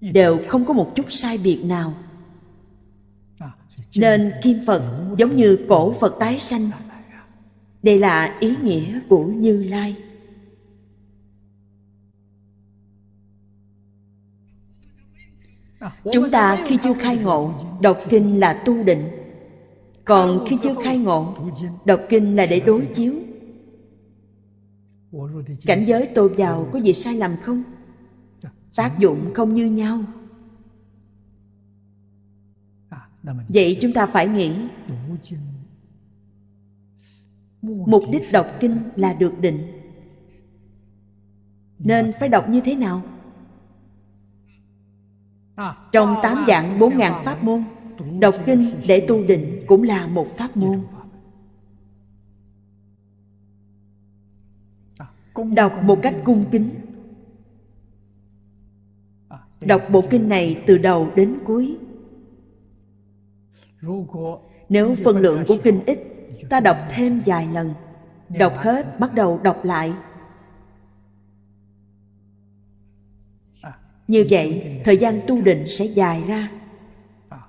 đều không có một chút sai biệt nào nên kim phật giống như cổ phật tái sanh đây là ý nghĩa của như lai chúng ta khi chưa khai ngộ đọc kinh là tu định còn khi chưa khai ngộ đọc kinh là để đối chiếu cảnh giới tôi vào có gì sai lầm không tác dụng không như nhau vậy chúng ta phải nghĩ mục đích đọc kinh là được định nên phải đọc như thế nào trong tám dạng bốn ngàn pháp môn đọc kinh để tu định cũng là một pháp môn đọc một cách cung kính đọc bộ kinh này từ đầu đến cuối nếu phân lượng của kinh ít ta đọc thêm vài lần đọc hết bắt đầu đọc lại như vậy thời gian tu định sẽ dài ra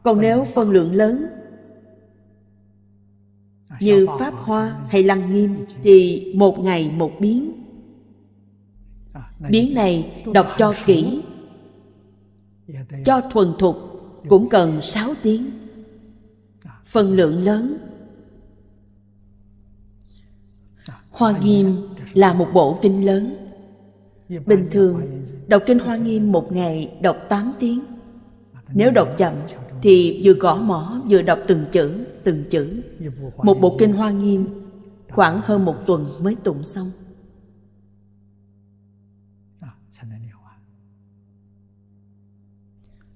còn nếu phân lượng lớn như pháp hoa hay lăng nghiêm thì một ngày một biến biến này đọc cho kỹ cho thuần thục cũng cần 6 tiếng phân lượng lớn hoa nghiêm là một bộ kinh lớn bình thường đọc kinh hoa nghiêm một ngày đọc 8 tiếng nếu đọc chậm thì vừa gõ mỏ vừa đọc từng chữ từng chữ một bộ kinh hoa nghiêm khoảng hơn một tuần mới tụng xong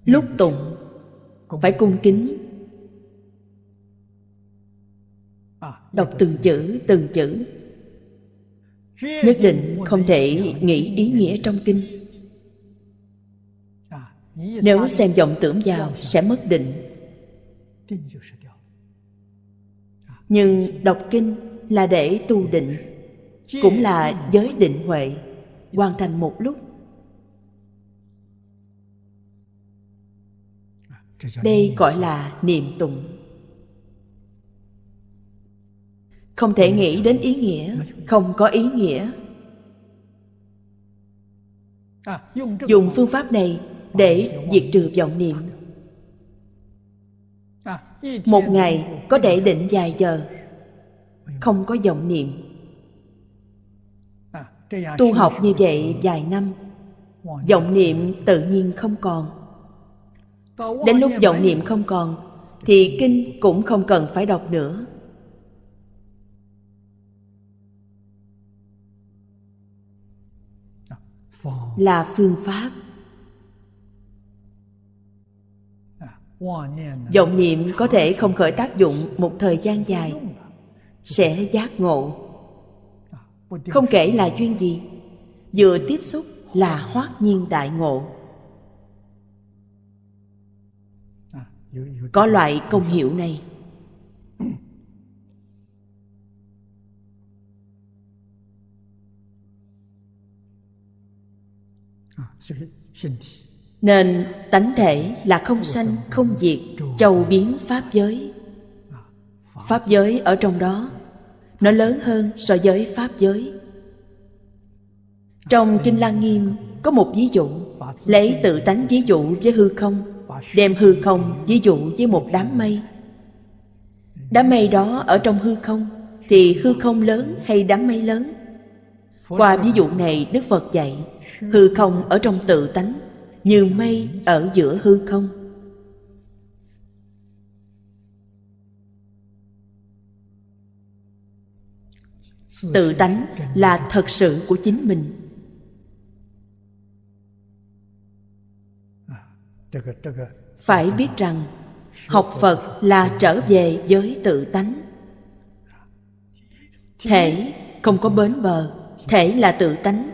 lúc tụng phải cung kính đọc từng chữ từng chữ nhất định không thể nghĩ ý nghĩa trong kinh nếu xem vọng tưởng vào sẽ mất định Nhưng đọc kinh là để tu định Cũng là giới định huệ Hoàn thành một lúc Đây gọi là niệm tụng Không thể nghĩ đến ý nghĩa Không có ý nghĩa Dùng phương pháp này để diệt trừ vọng niệm một ngày có thể định dài giờ không có vọng niệm tu học như vậy vài năm vọng niệm tự nhiên không còn đến lúc vọng niệm không còn thì kinh cũng không cần phải đọc nữa là phương pháp vọng niệm có thể không khởi tác dụng một thời gian dài sẽ giác ngộ không kể là duyên gì vừa tiếp xúc là hoát nhiên đại ngộ có loại công hiệu này à, nên tánh thể là không sanh không diệt châu biến pháp giới pháp giới ở trong đó nó lớn hơn so với pháp giới trong kinh lăng nghiêm có một ví dụ lấy tự tánh ví dụ với hư không đem hư không ví dụ với một đám mây đám mây đó ở trong hư không thì hư không lớn hay đám mây lớn qua ví dụ này đức phật dạy hư không ở trong tự tánh như mây ở giữa hư không tự tánh là thật sự của chính mình phải biết rằng học phật là trở về với tự tánh thể không có bến bờ thể là tự tánh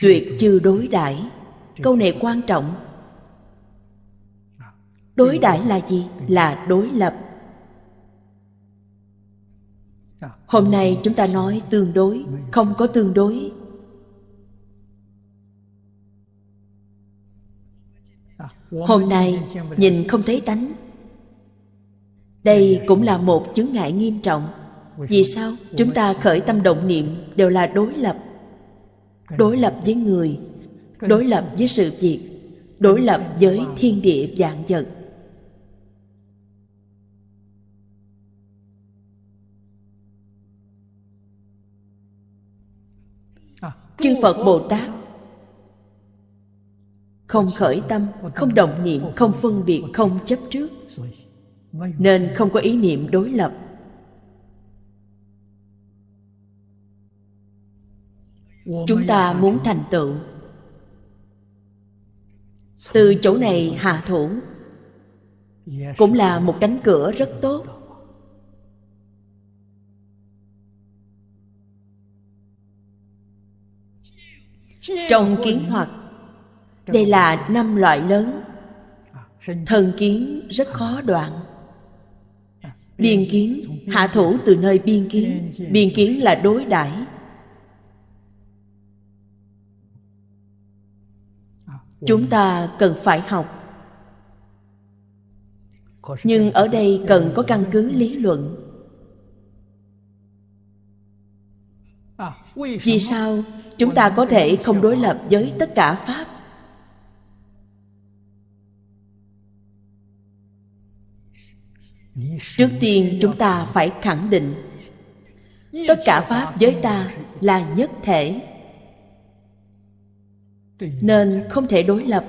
tuyệt chưa đối đãi câu này quan trọng đối đãi là gì là đối lập hôm nay chúng ta nói tương đối không có tương đối hôm nay nhìn không thấy tánh đây cũng là một chứng ngại nghiêm trọng vì sao chúng ta khởi tâm động niệm đều là đối lập đối lập với người đối lập với sự việc đối lập với thiên địa dạng vật à. chư phật bồ tát không khởi tâm không động niệm không phân biệt không chấp trước nên không có ý niệm đối lập chúng ta muốn thành tựu từ chỗ này hạ thủ cũng là một cánh cửa rất tốt trong kiến hoặc đây là năm loại lớn thần kiến rất khó đoạn biên kiến hạ thủ từ nơi biên kiến biên kiến là đối đãi chúng ta cần phải học nhưng ở đây cần có căn cứ lý luận vì sao chúng ta có thể không đối lập với tất cả pháp trước tiên chúng ta phải khẳng định tất cả pháp với ta là nhất thể nên không thể đối lập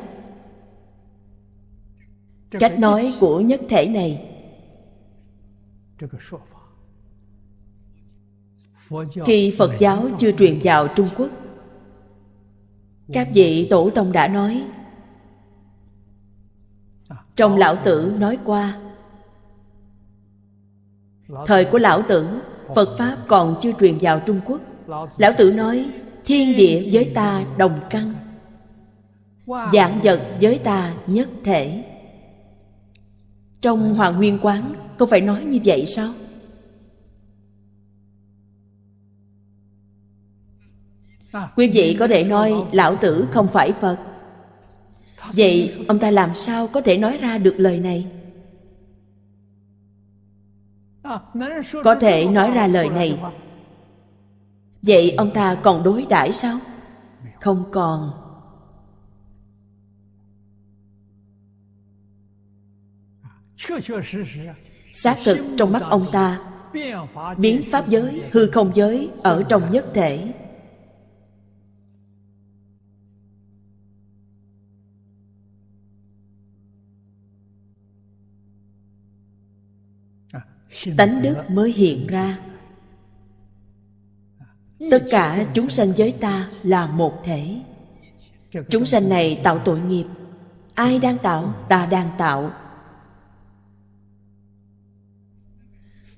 cách nói của nhất thể này khi phật giáo chưa truyền vào trung quốc các vị tổ tông đã nói trong lão tử nói qua thời của lão tử phật pháp còn chưa truyền vào trung quốc lão tử nói thiên địa với ta đồng căn giảng vật với ta nhất thể trong hoàng nguyên quán không phải nói như vậy sao à. quý vị có thể nói lão tử không phải phật vậy ông ta làm sao có thể nói ra được lời này có à, thể nói ra lời này vậy ông ta còn đối đãi sao không còn xác thực trong mắt ông ta biến pháp giới hư không giới ở trong nhất thể à, tánh đức mới hiện ra tất cả chúng sanh giới ta là một thể chúng sanh này tạo tội nghiệp ai đang tạo ta đang tạo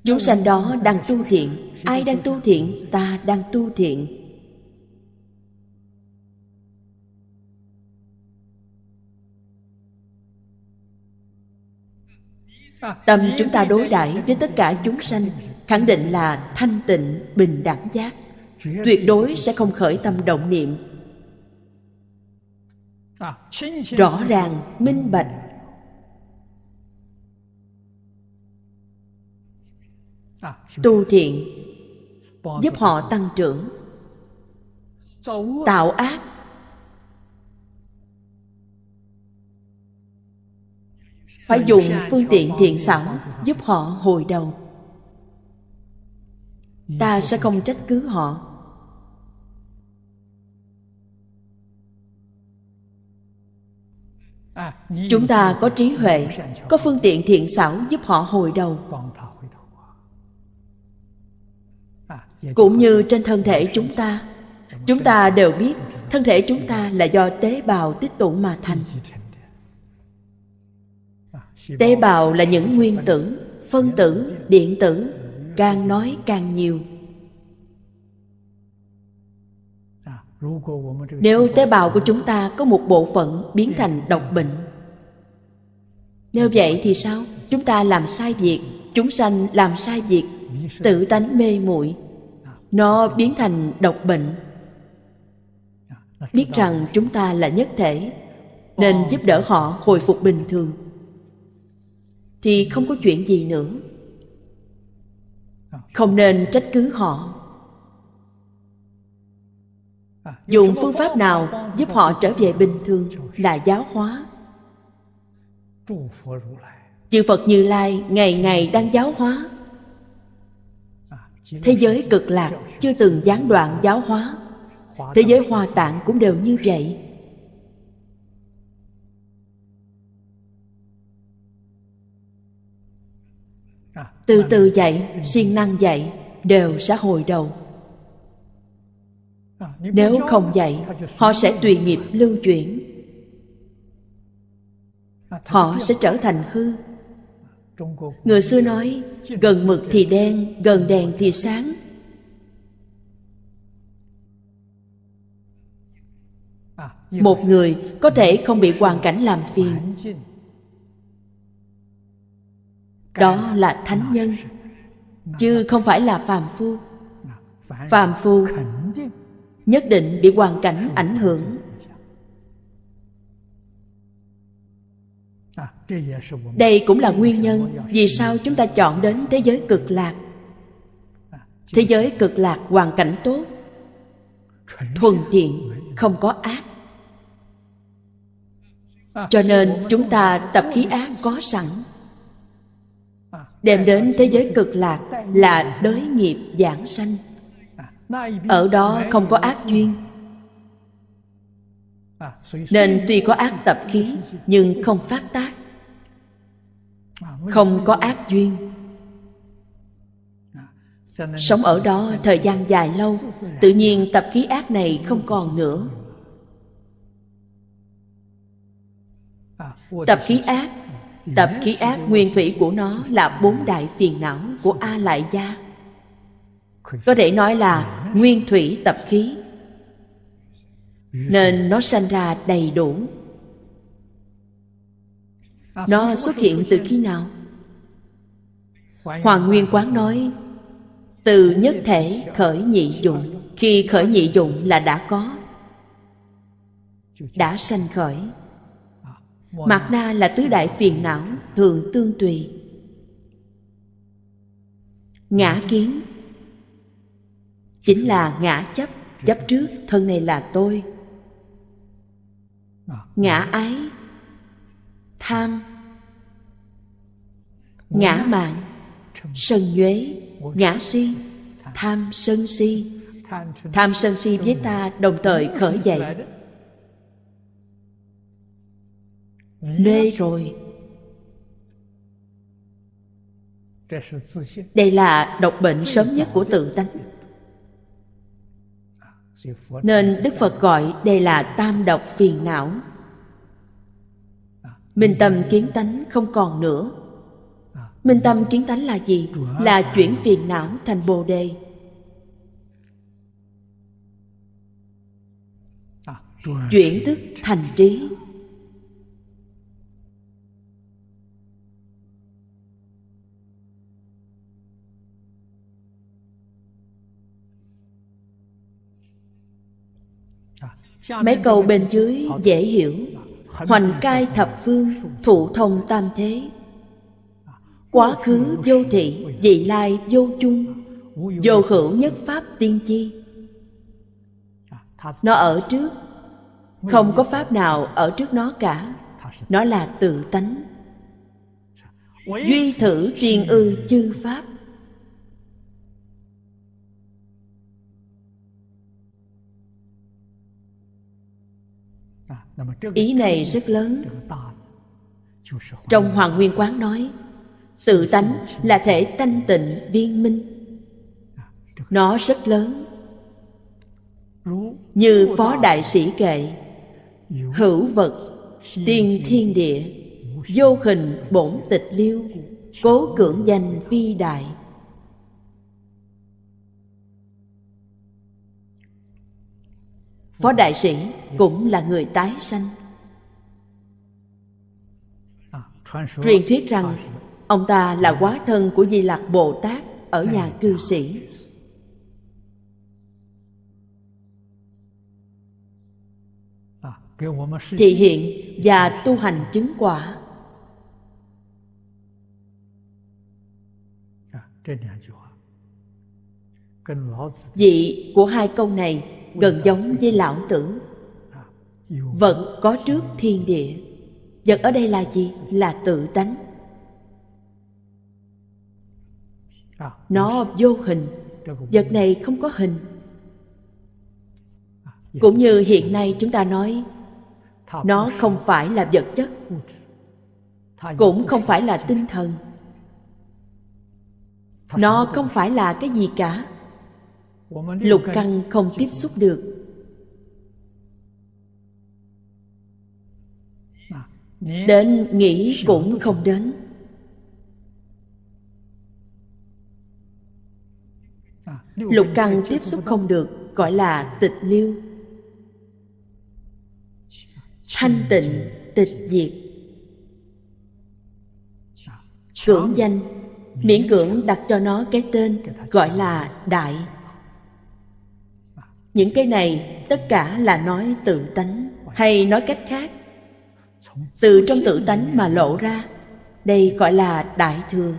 Chúng sanh đó đang tu thiện Ai đang tu thiện Ta đang tu thiện Tâm chúng ta đối đãi với tất cả chúng sanh Khẳng định là thanh tịnh, bình đẳng giác Tuyệt đối sẽ không khởi tâm động niệm Rõ ràng, minh bạch tu thiện giúp họ tăng trưởng tạo ác phải dùng phương tiện thiện xảo giúp họ hồi đầu ta sẽ không trách cứ họ chúng ta có trí huệ có phương tiện thiện xảo giúp họ hồi đầu Dạ, cũng như trên thân thể dạ, chúng ta chúng ta dạ, đều biết thân thể chúng ta là do tế bào tích tụ mà thành tế bào là những nguyên tử phân tử điện tử càng nói càng nhiều nếu tế bào của chúng ta có một bộ phận biến thành độc bệnh nếu vậy thì sao chúng ta làm sai việc chúng sanh làm sai việc tự tánh mê muội nó biến thành độc bệnh biết rằng chúng ta là nhất thể nên giúp đỡ họ hồi phục bình thường thì không có chuyện gì nữa không nên trách cứ họ dùng phương pháp nào giúp họ trở về bình thường là giáo hóa chư phật như lai ngày ngày đang giáo hóa thế giới cực lạc chưa từng gián đoạn giáo hóa thế giới hoa tạng cũng đều như vậy từ từ dạy siêng năng dạy đều sẽ hồi đầu nếu không dạy họ sẽ tùy nghiệp lưu chuyển họ sẽ trở thành hư người xưa nói gần mực thì đen gần đèn thì sáng một người có thể không bị hoàn cảnh làm phiền đó là thánh nhân chứ không phải là phàm phu phàm phu nhất định bị hoàn cảnh ảnh hưởng đây cũng là nguyên nhân vì sao chúng ta chọn đến thế giới cực lạc thế giới cực lạc hoàn cảnh tốt thuần thiện không có ác cho nên chúng ta tập khí ác có sẵn đem đến thế giới cực lạc là đới nghiệp giảng sanh ở đó không có ác duyên nên tuy có ác tập khí nhưng không phát tác không có ác duyên à, sống ở đó thời gian dài lâu tự nhiên tập khí ác này không còn nữa à, tập khí ác tập khí ác nguyên thủy của nó là bốn đại phiền não của a lại gia có thể nói là nguyên thủy tập khí nên nó sanh ra đầy đủ nó xuất hiện từ khi nào hoàng nguyên quán nói từ nhất thể khởi nhị dụng khi khởi nhị dụng là đã có đã sanh khởi mạt na là tứ đại phiền não thường tương tùy ngã kiến chính là ngã chấp chấp trước thân này là tôi ngã ái tham ngã mạn sân nhuế ngã si tham sân si tham sân si với ta đồng thời khởi dậy mê rồi đây là độc bệnh sớm nhất của tự tánh nên đức phật gọi đây là tam độc phiền não minh tâm kiến tánh không còn nữa Minh tâm kiến tánh là gì? Là chuyển phiền não thành bồ đề. Chuyển thức thành trí. Mấy câu bên dưới dễ hiểu Hoành cai thập phương Thụ thông tam thế quá khứ vô thị vị lai vô chung vô hữu nhất pháp tiên chi nó ở trước không có pháp nào ở trước nó cả nó là tự tánh duy thử tiên ư chư pháp ý này rất lớn trong hoàng nguyên quán nói sự tánh là thể thanh tịnh viên minh Nó rất lớn Như phó đại sĩ kệ Hữu vật tiên thiên địa Vô hình bổn tịch liêu Cố cưỡng danh vi đại Phó đại sĩ cũng là người tái sanh Truyền thuyết rằng Ông ta là quá thân của Di Lạc Bồ Tát ở nhà cư sĩ. Thị hiện và tu hành chứng quả. Vị của hai câu này gần giống với lão tử vẫn có trước thiên địa Vật ở đây là gì? Là tự tánh À, nó vô hình vật này không có hình à, cũng như hiện nay chúng ta nói nó không phải là vật chất cũng không phải là tinh thần nó không phải là cái gì cả lục căn không tiếp xúc được à, đến nghĩ cũng không đến lục căn tiếp xúc không được gọi là tịch liêu thanh tịnh tịch diệt cưỡng danh miễn cưỡng đặt cho nó cái tên gọi là đại những cái này tất cả là nói tự tánh hay nói cách khác từ trong tự tánh mà lộ ra đây gọi là đại thừa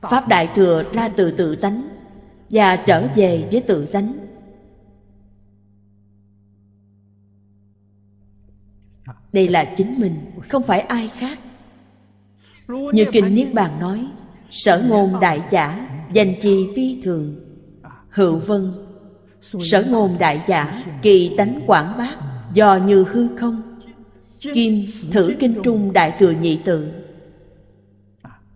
Pháp Đại Thừa ra từ tự tánh và trở về với tự tánh. Đây là chính mình, không phải ai khác. Như Kinh Niết Bàn nói, sở ngôn đại giả, danh chi phi thường, hữu vân. Sở ngôn đại giả, kỳ tánh quảng bác, do như hư không. Kim thử kinh trung đại thừa nhị tự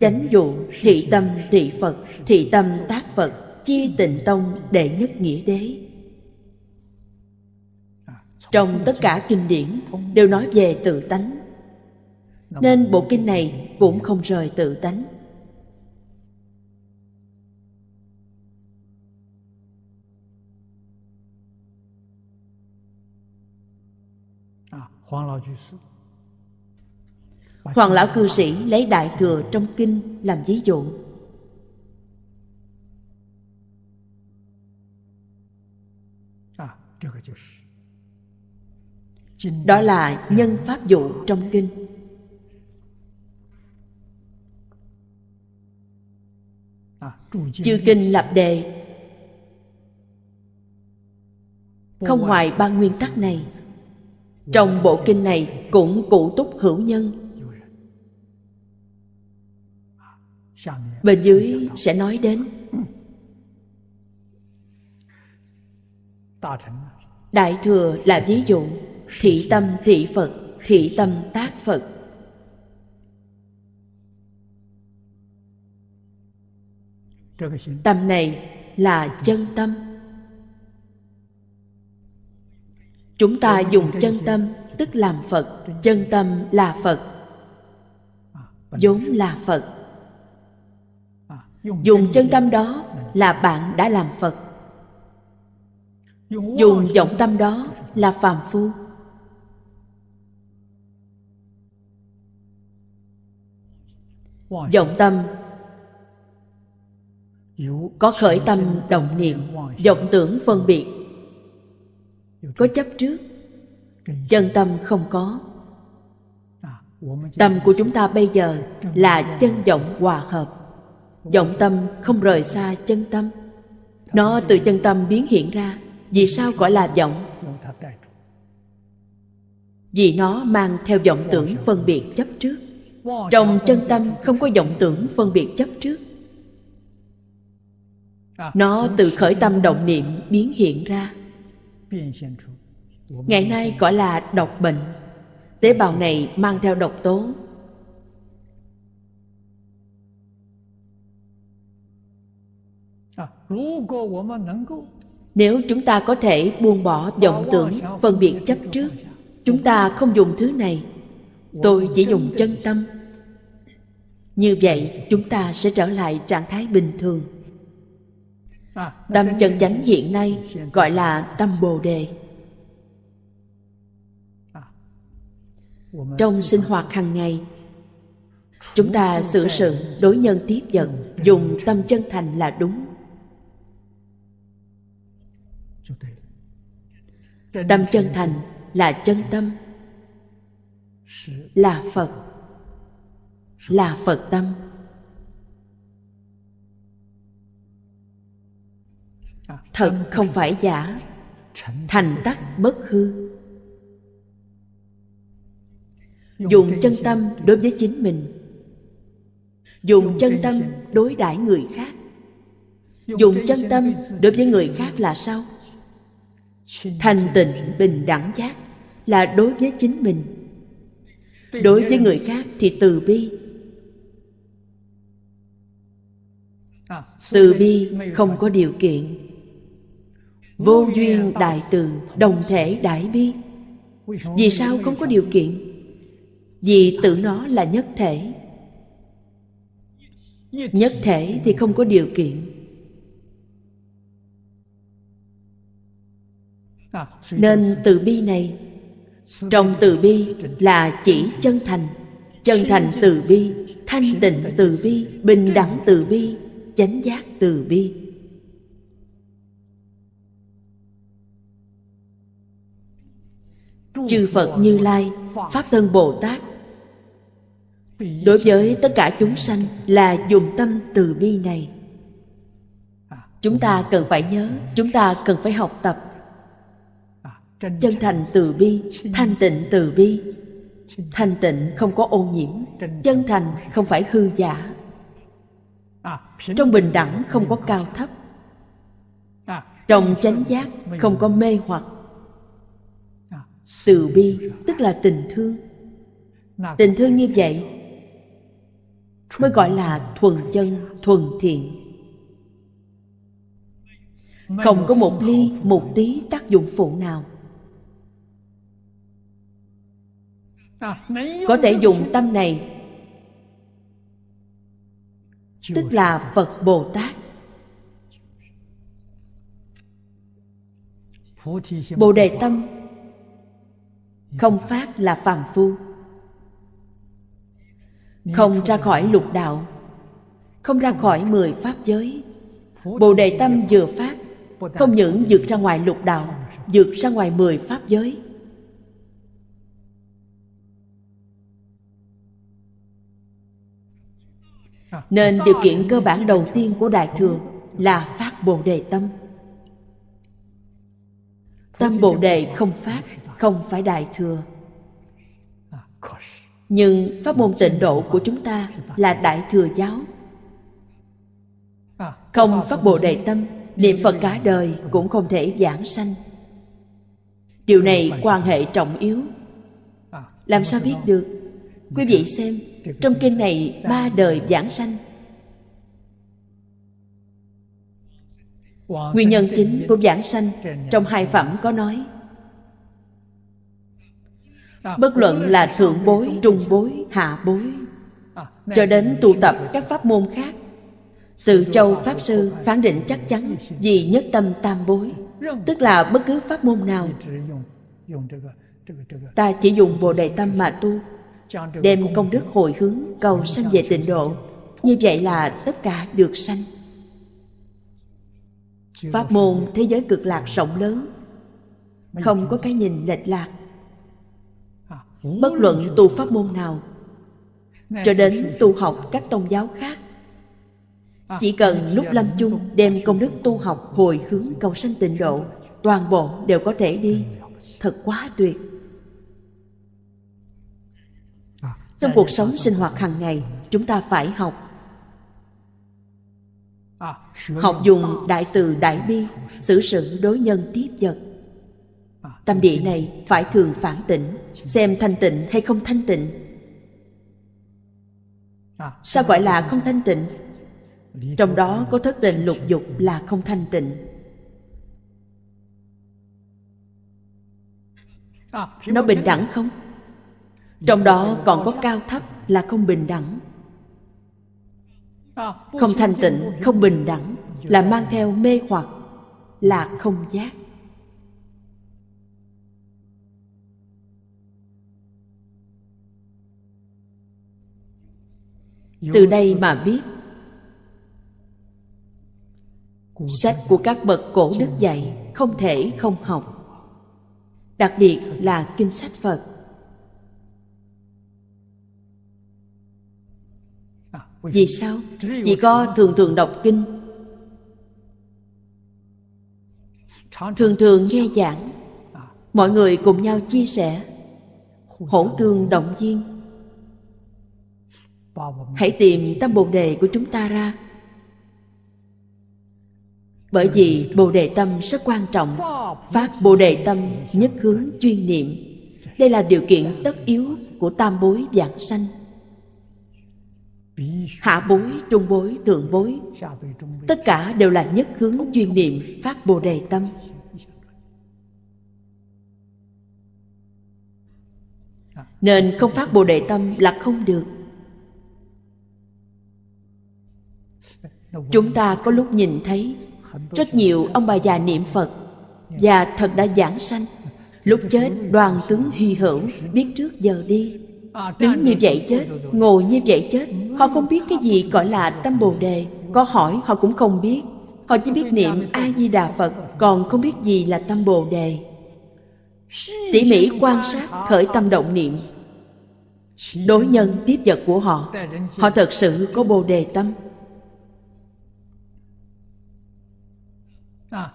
chánh dụ thị tâm thị phật thị tâm tác phật chi tịnh tông đệ nhất nghĩa đế trong tất cả kinh điển đều nói về tự tánh nên bộ kinh này cũng không rời tự tánh Hoàng ah, Lão 居士 Hoàng lão cư sĩ lấy đại thừa trong kinh làm ví dụ. À, Đó là nhân pháp dụ trong kinh. À, chư kinh lập đề Không ngoài ba nguyên tắc này Trong bộ kinh này cũng cụ túc hữu nhân bên dưới sẽ nói đến đại thừa là ví dụ thị tâm thị phật thị tâm tác phật tâm này là chân tâm chúng ta dùng chân tâm tức làm phật chân tâm là phật vốn là phật dùng chân tâm đó là bạn đã làm phật dùng vọng tâm đó là phàm phu vọng tâm có khởi tâm đồng niệm vọng tưởng phân biệt có chấp trước chân tâm không có tâm của chúng ta bây giờ là chân vọng hòa hợp vọng tâm không rời xa chân tâm nó từ chân tâm biến hiện ra vì sao gọi là vọng vì nó mang theo vọng tưởng phân biệt chấp trước trong chân tâm không có vọng tưởng phân biệt chấp trước nó từ khởi tâm động niệm biến hiện ra ngày nay gọi là độc bệnh tế bào này mang theo độc tố Nếu chúng ta có thể buông bỏ vọng tưởng, phân biệt chấp trước, chúng ta không dùng thứ này, tôi chỉ dùng chân tâm. Như vậy, chúng ta sẽ trở lại trạng thái bình thường. À, tâm chân chánh hiện nay gọi là tâm Bồ Đề. À, Trong sinh hoạt hàng ngày, chúng ta xử sự đối nhân tiếp vật dùng tâm chân thành là đúng tâm chân thành là chân tâm là phật là phật tâm thật không phải giả thành tắc bất hư dùng chân tâm đối với chính mình dùng chân tâm đối đãi người khác dùng chân tâm đối với người khác là sao Thanh tịnh bình đẳng giác là đối với chính mình Đối với người khác thì từ bi Từ bi không có điều kiện Vô duyên đại từ đồng thể đại bi Vì sao không có điều kiện? Vì tự nó là nhất thể Nhất thể thì không có điều kiện nên từ bi này trong từ bi là chỉ chân thành chân thành từ bi thanh tịnh từ bi bình đẳng từ bi chánh giác từ bi chư phật như lai pháp thân bồ tát đối với tất cả chúng sanh là dùng tâm từ bi này chúng ta cần phải nhớ chúng ta cần phải học tập chân thành từ bi thanh tịnh từ bi thanh tịnh không có ô nhiễm chân thành không phải hư giả trong bình đẳng không có cao thấp trong chánh giác không có mê hoặc từ bi tức là tình thương tình thương như vậy mới gọi là thuần chân thuần thiện không có một ly một tí tác dụng phụ nào À, có thể dùng tâm này tức là phật bồ tát bồ đề tâm không phát là phàm phu không ra khỏi lục đạo không ra khỏi mười pháp giới bồ đề tâm vừa phát không những vượt ra ngoài lục đạo vượt ra ngoài mười pháp giới nên điều kiện cơ bản đầu tiên của đại thừa là phát bồ đề tâm tâm bồ đề không phát không phải đại thừa nhưng pháp môn tịnh độ của chúng ta là đại thừa giáo không phát bồ đề tâm niệm phật cả đời cũng không thể giảng sanh điều này quan hệ trọng yếu làm sao biết được quý vị xem trong kinh này ba đời giảng sanh nguyên nhân chính của giảng sanh trong hai phẩm có nói bất luận là thượng bối trung bối hạ bối cho đến tu tập các pháp môn khác sự châu pháp sư phán định chắc chắn vì nhất tâm tam bối tức là bất cứ pháp môn nào ta chỉ dùng bồ đề tâm mà tu đem công đức hồi hướng cầu sanh về tịnh độ như vậy là tất cả được sanh pháp môn thế giới cực lạc rộng lớn không có cái nhìn lệch lạc à, bất luận tu pháp môn nào cho đến tu học các tôn giáo khác à, chỉ cần lúc lâm chung đem công đức tu học hồi hướng cầu sanh tịnh độ toàn bộ đều có thể đi thật quá tuyệt trong cuộc sống sinh hoạt hàng ngày chúng ta phải học học dùng đại từ đại bi xử sự đối nhân tiếp vật tâm địa này phải thường phản tỉnh xem thanh tịnh hay không thanh tịnh sao gọi là không thanh tịnh trong đó có thất tình lục dục là không thanh tịnh nó bình đẳng không trong đó còn có cao thấp là không bình đẳng không thanh tịnh không bình đẳng là mang theo mê hoặc là không giác từ đây mà biết sách của các bậc cổ đức dạy không thể không học đặc biệt là kinh sách phật vì sao chỉ có thường thường đọc kinh thường thường nghe giảng mọi người cùng nhau chia sẻ hỗ tương động viên hãy tìm tâm bồ đề của chúng ta ra bởi vì bồ đề tâm rất quan trọng phát bồ đề tâm nhất hướng chuyên niệm đây là điều kiện tất yếu của tam bối vạn sanh hạ bối trung bối thượng bối tất cả đều là nhất hướng chuyên niệm phát bồ đề tâm nên không phát bồ đề tâm là không được chúng ta có lúc nhìn thấy rất nhiều ông bà già niệm phật và thật đã giảng sanh lúc chết đoàn tướng hy hữu biết trước giờ đi Ờ, đứng như vậy chết ngồi như vậy chết họ không biết cái gì gọi là tâm bồ đề có hỏi họ cũng không biết họ chỉ biết niệm a di đà phật còn không biết gì là tâm bồ đề tỉ mỉ quan sát khởi tâm động niệm đối nhân tiếp vật của họ họ thật sự có bồ đề tâm à,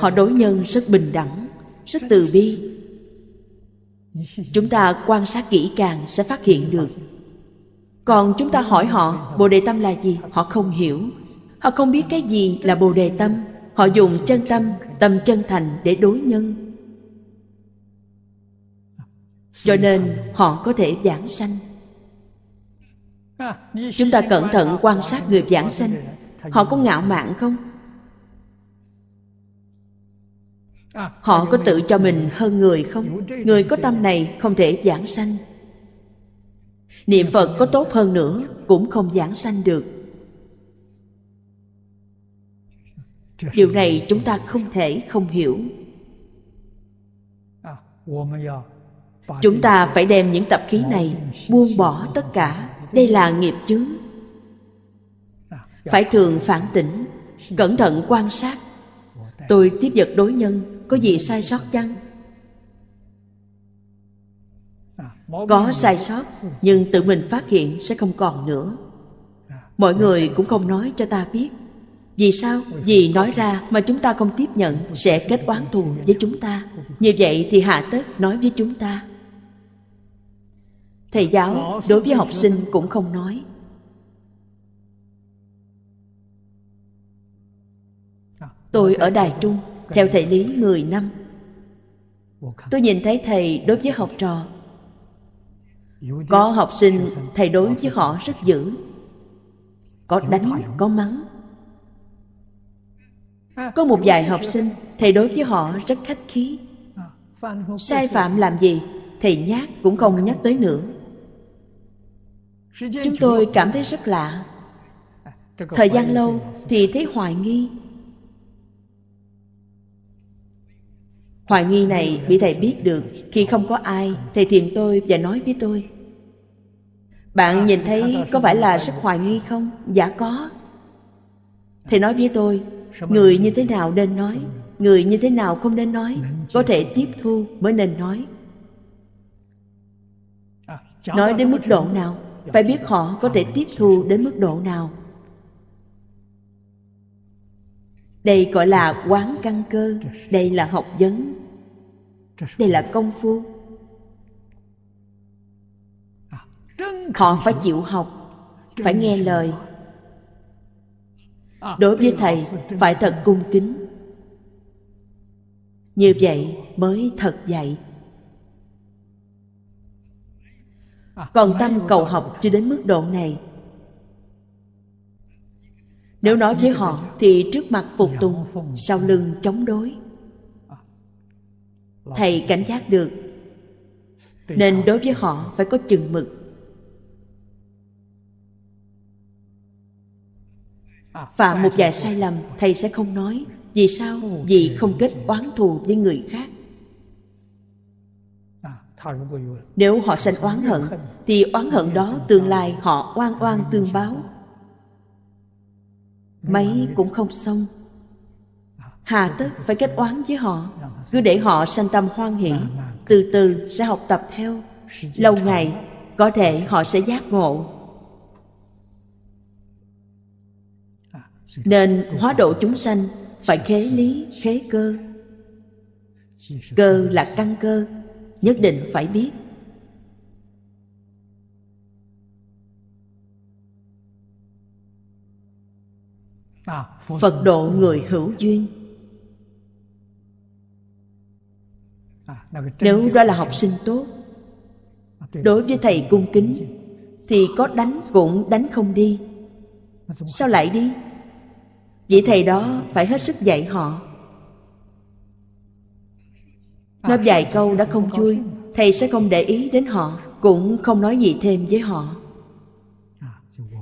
họ đối nhân rất bình đẳng rất từ bi chúng ta quan sát kỹ càng sẽ phát hiện được còn chúng ta hỏi họ bồ đề tâm là gì họ không hiểu họ không biết cái gì là bồ đề tâm họ dùng chân tâm tâm chân thành để đối nhân cho nên họ có thể giảng sanh chúng ta cẩn thận quan sát người giảng sanh họ có ngạo mạn không À, họ có tự cho mình hơn người không người có tâm này không thể giảng sanh niệm phật có tốt hơn nữa cũng không giảng sanh được điều này chúng ta không thể không hiểu à, à, chúng ta phải đem những tập khí này buông bỏ tất cả đây là nghiệp chướng dạ. phải thường phản tỉnh cẩn thận quan sát tôi tiếp vật đối nhân có gì sai sót chăng có sai sót nhưng tự mình phát hiện sẽ không còn nữa mọi người cũng không nói cho ta biết vì sao vì nói ra mà chúng ta không tiếp nhận sẽ kết oán thù với chúng ta như vậy thì hạ tất nói với chúng ta thầy giáo đối với học sinh cũng không nói tôi ở đài trung theo thầy lý 10 năm tôi nhìn thấy thầy đối với học trò có học sinh thầy đối với họ rất dữ có đánh có mắng có một vài học sinh thầy đối với họ rất khách khí sai phạm làm gì thầy nhát cũng không nhắc tới nữa chúng tôi cảm thấy rất lạ thời gian lâu thì thấy hoài nghi Hoài nghi này bị thầy biết được Khi không có ai Thầy thiền tôi và nói với tôi Bạn nhìn thấy có phải là rất hoài nghi không? Dạ có Thầy nói với tôi Người như thế nào nên nói Người như thế nào không nên nói Có thể tiếp thu mới nên nói Nói đến mức độ nào Phải biết họ có thể tiếp thu đến mức độ nào Đây gọi là quán căn cơ Đây là học vấn đây là công phu à, họ phải chịu học phải nghe lời à, đối với thầy phải thật cung kính như vậy mới thật dạy à, còn tâm cầu học chưa đến mức độ này nếu nói với họ thì trước mặt phục tùng sau lưng chống đối thầy cảnh giác được nên đối với họ phải có chừng mực phạm một vài sai lầm thầy sẽ không nói vì sao vì không kết oán thù với người khác nếu họ sanh oán hận thì oán hận đó tương lai họ oan oan tương báo mấy cũng không xong hà tất phải kết oán với họ cứ để họ sanh tâm hoan hỷ từ từ sẽ học tập theo lâu ngày có thể họ sẽ giác ngộ nên hóa độ chúng sanh phải khế lý khế cơ cơ là căn cơ nhất định phải biết phật độ người hữu duyên nếu đó là học sinh tốt đối với thầy cung kính thì có đánh cũng đánh không đi sao lại đi vị thầy đó phải hết sức dạy họ à, nói vài câu đã không vui thầy sẽ không để ý đến họ cũng không nói gì thêm với họ à,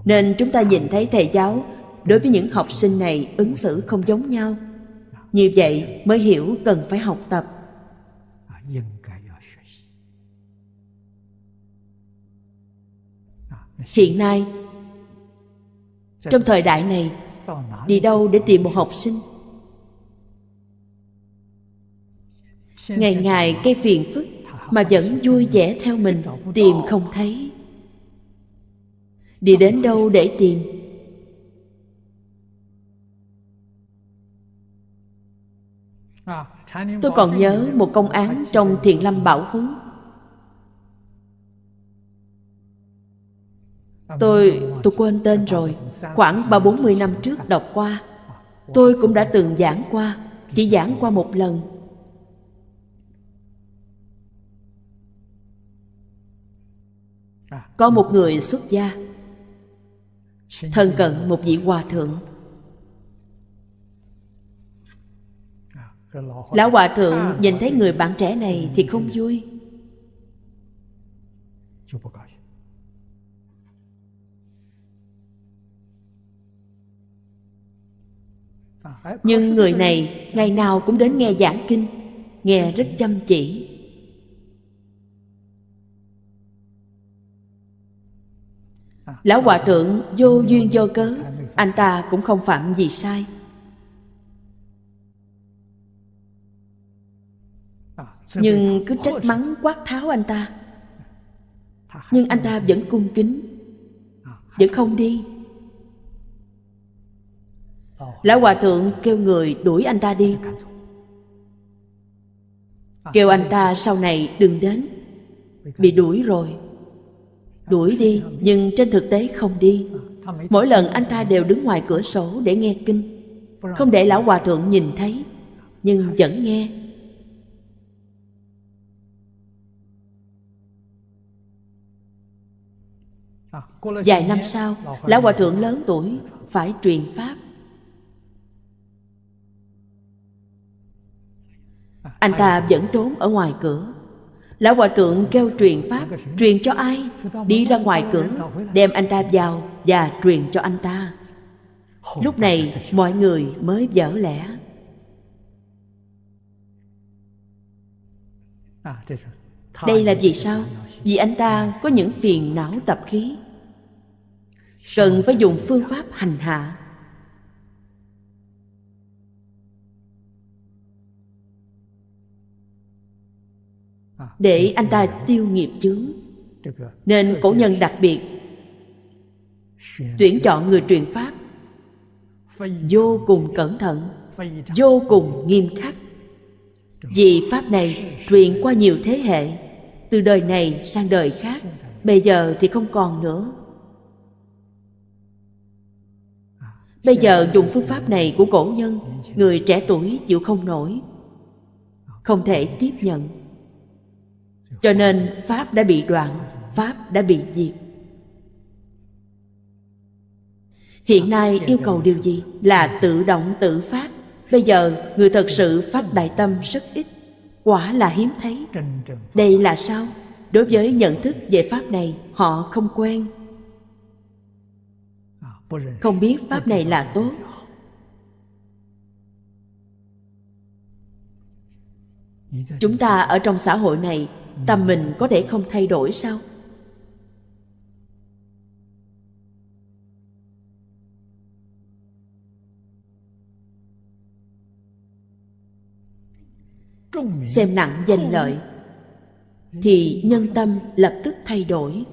nên chúng ta nhìn thấy thầy giáo đối với những học sinh này ứng xử không giống nhau à. như vậy mới hiểu cần phải học tập hiện nay trong thời đại này đi đâu để tìm một học sinh ngày ngày cây phiền phức mà vẫn vui vẻ theo mình tìm không thấy đi đến đâu để tìm à tôi còn nhớ một công án trong Thiện lâm bảo Huấn tôi tôi quên tên rồi khoảng ba bốn mươi năm trước đọc qua tôi cũng đã từng giảng qua chỉ giảng qua một lần có một người xuất gia thân cận một vị hòa thượng lão hòa thượng à. nhìn thấy người bạn trẻ này thì không vui nhưng người này ngày nào cũng đến nghe giảng kinh nghe rất chăm chỉ lão hòa thượng vô duyên vô cớ anh ta cũng không phạm gì sai nhưng cứ trách mắng quát tháo anh ta nhưng anh ta vẫn cung kính à, vẫn không đi ờ. lão hòa thượng kêu người đuổi anh ta đi à, kêu anh ta sau này đừng đến bị đuổi rồi đuổi đi nhưng trên thực tế không đi à, mỗi lần anh ta đều đứng ngoài cửa sổ để nghe kinh không để lão hòa thượng nhìn thấy nhưng vẫn nghe vài năm sau lão hòa thượng lớn tuổi phải truyền pháp anh ta vẫn trốn ở ngoài cửa lão hòa thượng kêu truyền pháp truyền cho ai đi ra ngoài cửa đem anh ta vào và truyền cho anh ta lúc này mọi người mới vỡ lẽ đây là vì sao vì anh ta có những phiền não tập khí cần phải dùng phương pháp hành hạ để anh ta tiêu nghiệp chướng nên cổ nhân đặc biệt tuyển chọn người truyền pháp vô cùng cẩn thận vô cùng nghiêm khắc vì pháp này truyền qua nhiều thế hệ từ đời này sang đời khác bây giờ thì không còn nữa Bây giờ dùng phương pháp này của cổ nhân Người trẻ tuổi chịu không nổi Không thể tiếp nhận Cho nên Pháp đã bị đoạn Pháp đã bị diệt Hiện nay yêu cầu điều gì? Là tự động tự phát Bây giờ người thật sự phát đại tâm rất ít Quả là hiếm thấy Đây là sao? Đối với nhận thức về Pháp này Họ không quen không biết pháp này là tốt chúng ta ở trong xã hội này tâm mình có thể không thay đổi sao xem nặng danh lợi thì nhân tâm lập tức thay đổi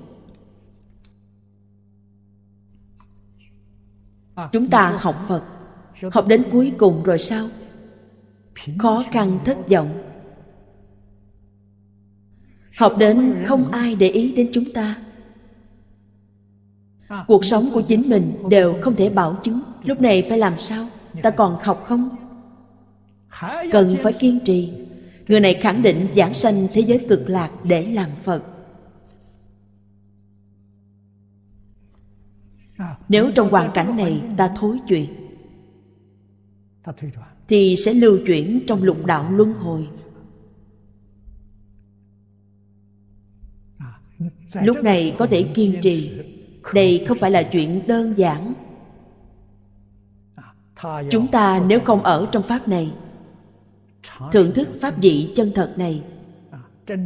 chúng ta học phật học đến cuối cùng rồi sao khó khăn thất vọng học đến không ai để ý đến chúng ta à, cuộc sống của chính mình đều không thể bảo chứng lúc này phải làm sao ta còn học không cần phải kiên trì người này khẳng định giảng sanh thế giới cực lạc để làm phật nếu trong hoàn cảnh này ta thối chuyện thì sẽ lưu chuyển trong lục đạo luân hồi lúc này có thể kiên trì đây không phải là chuyện đơn giản chúng ta nếu không ở trong pháp này thưởng thức pháp vị chân thật này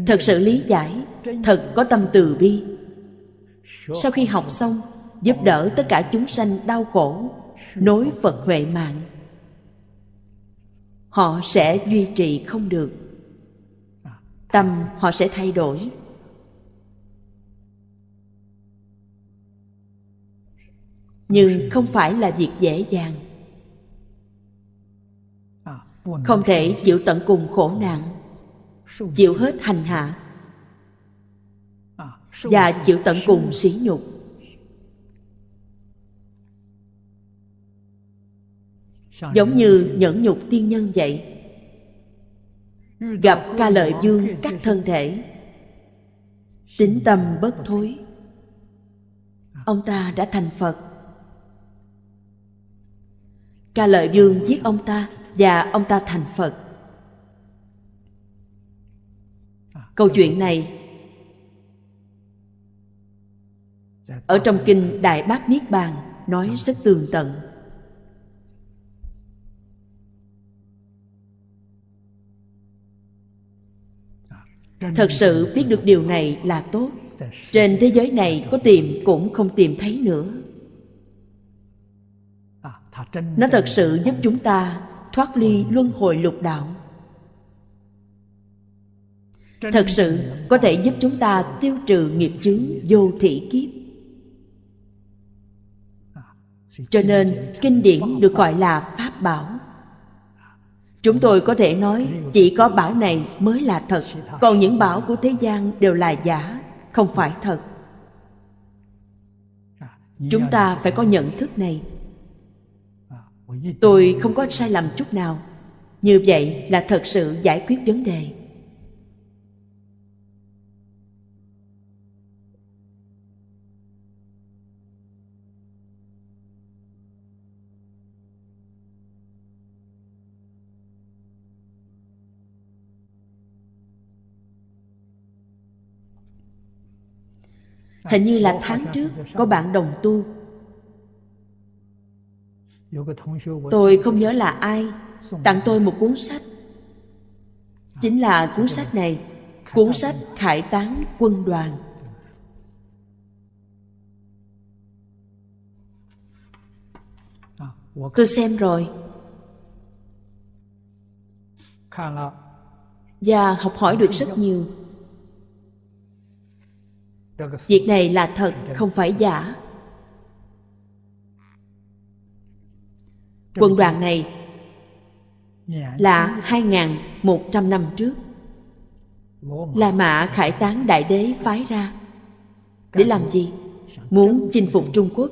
thật sự lý giải thật có tâm từ bi sau khi học xong giúp đỡ tất cả chúng sanh đau khổ nối phật huệ mạng họ sẽ duy trì không được tâm họ sẽ thay đổi nhưng không phải là việc dễ dàng không thể chịu tận cùng khổ nạn chịu hết hành hạ và chịu tận cùng sỉ nhục giống như nhẫn nhục tiên nhân vậy gặp ca lợi dương cắt thân thể tính tâm bất thối ông ta đã thành phật ca lợi dương giết ông ta và ông ta thành phật câu chuyện này ở trong kinh đại bát niết bàn nói rất tường tận thật sự biết được điều này là tốt trên thế giới này có tìm cũng không tìm thấy nữa nó thật sự giúp chúng ta thoát ly luân hồi lục đạo thật sự có thể giúp chúng ta tiêu trừ nghiệp chướng vô thị kiếp cho nên kinh điển được gọi là pháp bảo chúng tôi có thể nói chỉ có bảo này mới là thật còn những bảo của thế gian đều là giả không phải thật chúng ta phải có nhận thức này tôi không có sai lầm chút nào như vậy là thật sự giải quyết vấn đề hình như là tháng trước có bạn đồng tu tôi không nhớ là ai tặng tôi một cuốn sách chính là cuốn sách này cuốn sách khải tán quân đoàn tôi xem rồi và học hỏi được rất nhiều việc này là thật không phải giả quân đoàn này là hai ngàn một trăm năm trước La Mã khải tán đại đế phái ra Để làm gì? Muốn chinh phục Trung Quốc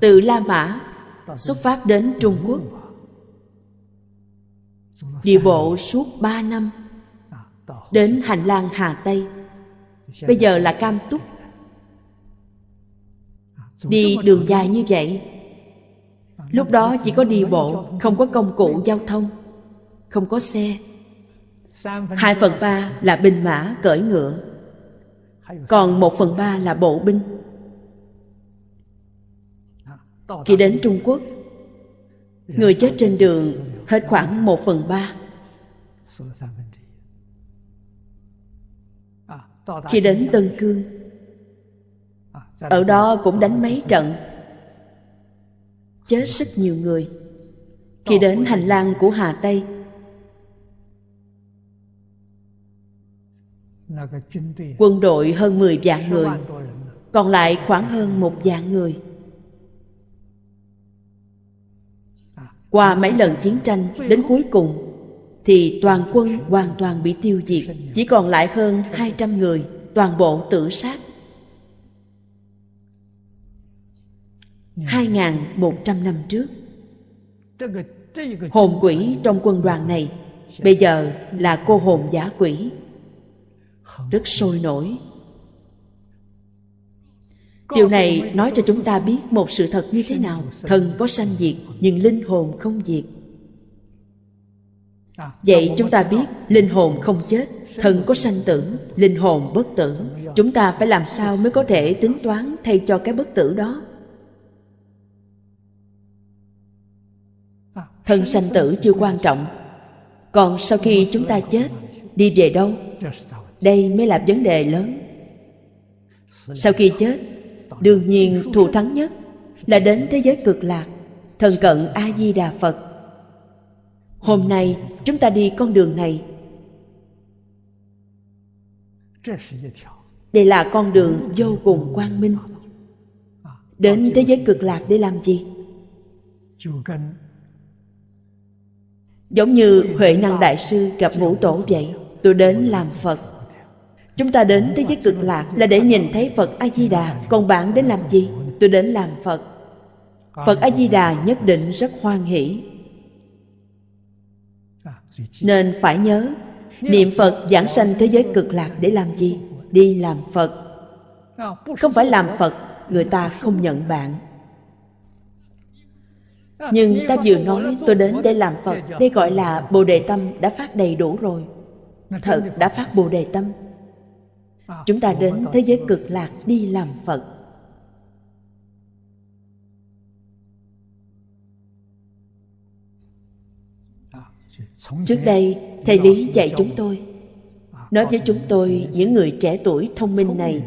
Từ La Mã xuất phát đến Trung Quốc đi bộ suốt ba năm đến hành lang hà tây bây giờ là cam túc đi đường dài như vậy lúc đó chỉ có đi bộ không có công cụ giao thông không có xe hai phần ba là binh mã cởi ngựa còn một phần ba là bộ binh khi đến trung quốc người chết trên đường hết khoảng một phần ba Khi đến Tân Cương, ở đó cũng đánh mấy trận, chết rất nhiều người. Khi đến hành lang của Hà Tây, quân đội hơn mười vạn người, còn lại khoảng hơn một vạn người. Qua mấy lần chiến tranh đến cuối cùng thì toàn quân hoàn toàn bị tiêu diệt, chỉ còn lại hơn 200 người, toàn bộ tử sát. 2.100 năm trước Hồn quỷ trong quân đoàn này Bây giờ là cô hồn giả quỷ Rất sôi nổi Điều này nói cho chúng ta biết một sự thật như thế nào Thần có sanh diệt nhưng linh hồn không diệt Vậy chúng ta biết linh hồn không chết Thần có sanh tử, linh hồn bất tử Chúng ta phải làm sao mới có thể tính toán thay cho cái bất tử đó Thân sanh tử chưa quan trọng Còn sau khi chúng ta chết Đi về đâu Đây mới là vấn đề lớn Sau khi chết đương nhiên thù thắng nhất là đến thế giới cực lạc thần cận a di đà phật hôm nay chúng ta đi con đường này đây là con đường vô cùng quang minh đến thế giới cực lạc để làm gì giống như huệ năng đại sư gặp ngũ tổ vậy tôi đến làm phật Chúng ta đến thế giới cực lạc là để nhìn thấy Phật A-di-đà Còn bạn đến làm gì? Tôi đến làm Phật Phật A-di-đà nhất định rất hoan hỷ Nên phải nhớ Niệm Phật giảng sanh thế giới cực lạc để làm gì? Đi làm Phật Không phải làm Phật Người ta không nhận bạn Nhưng ta vừa nói tôi đến để làm Phật Đây gọi là Bồ Đề Tâm đã phát đầy đủ rồi Thật đã phát Bồ Đề Tâm À, chúng ta đến thế giới cực lạc đi làm phật à, trước đây thầy lý dạy à, chúng tôi nói với chúng tôi những người trẻ tuổi thông minh này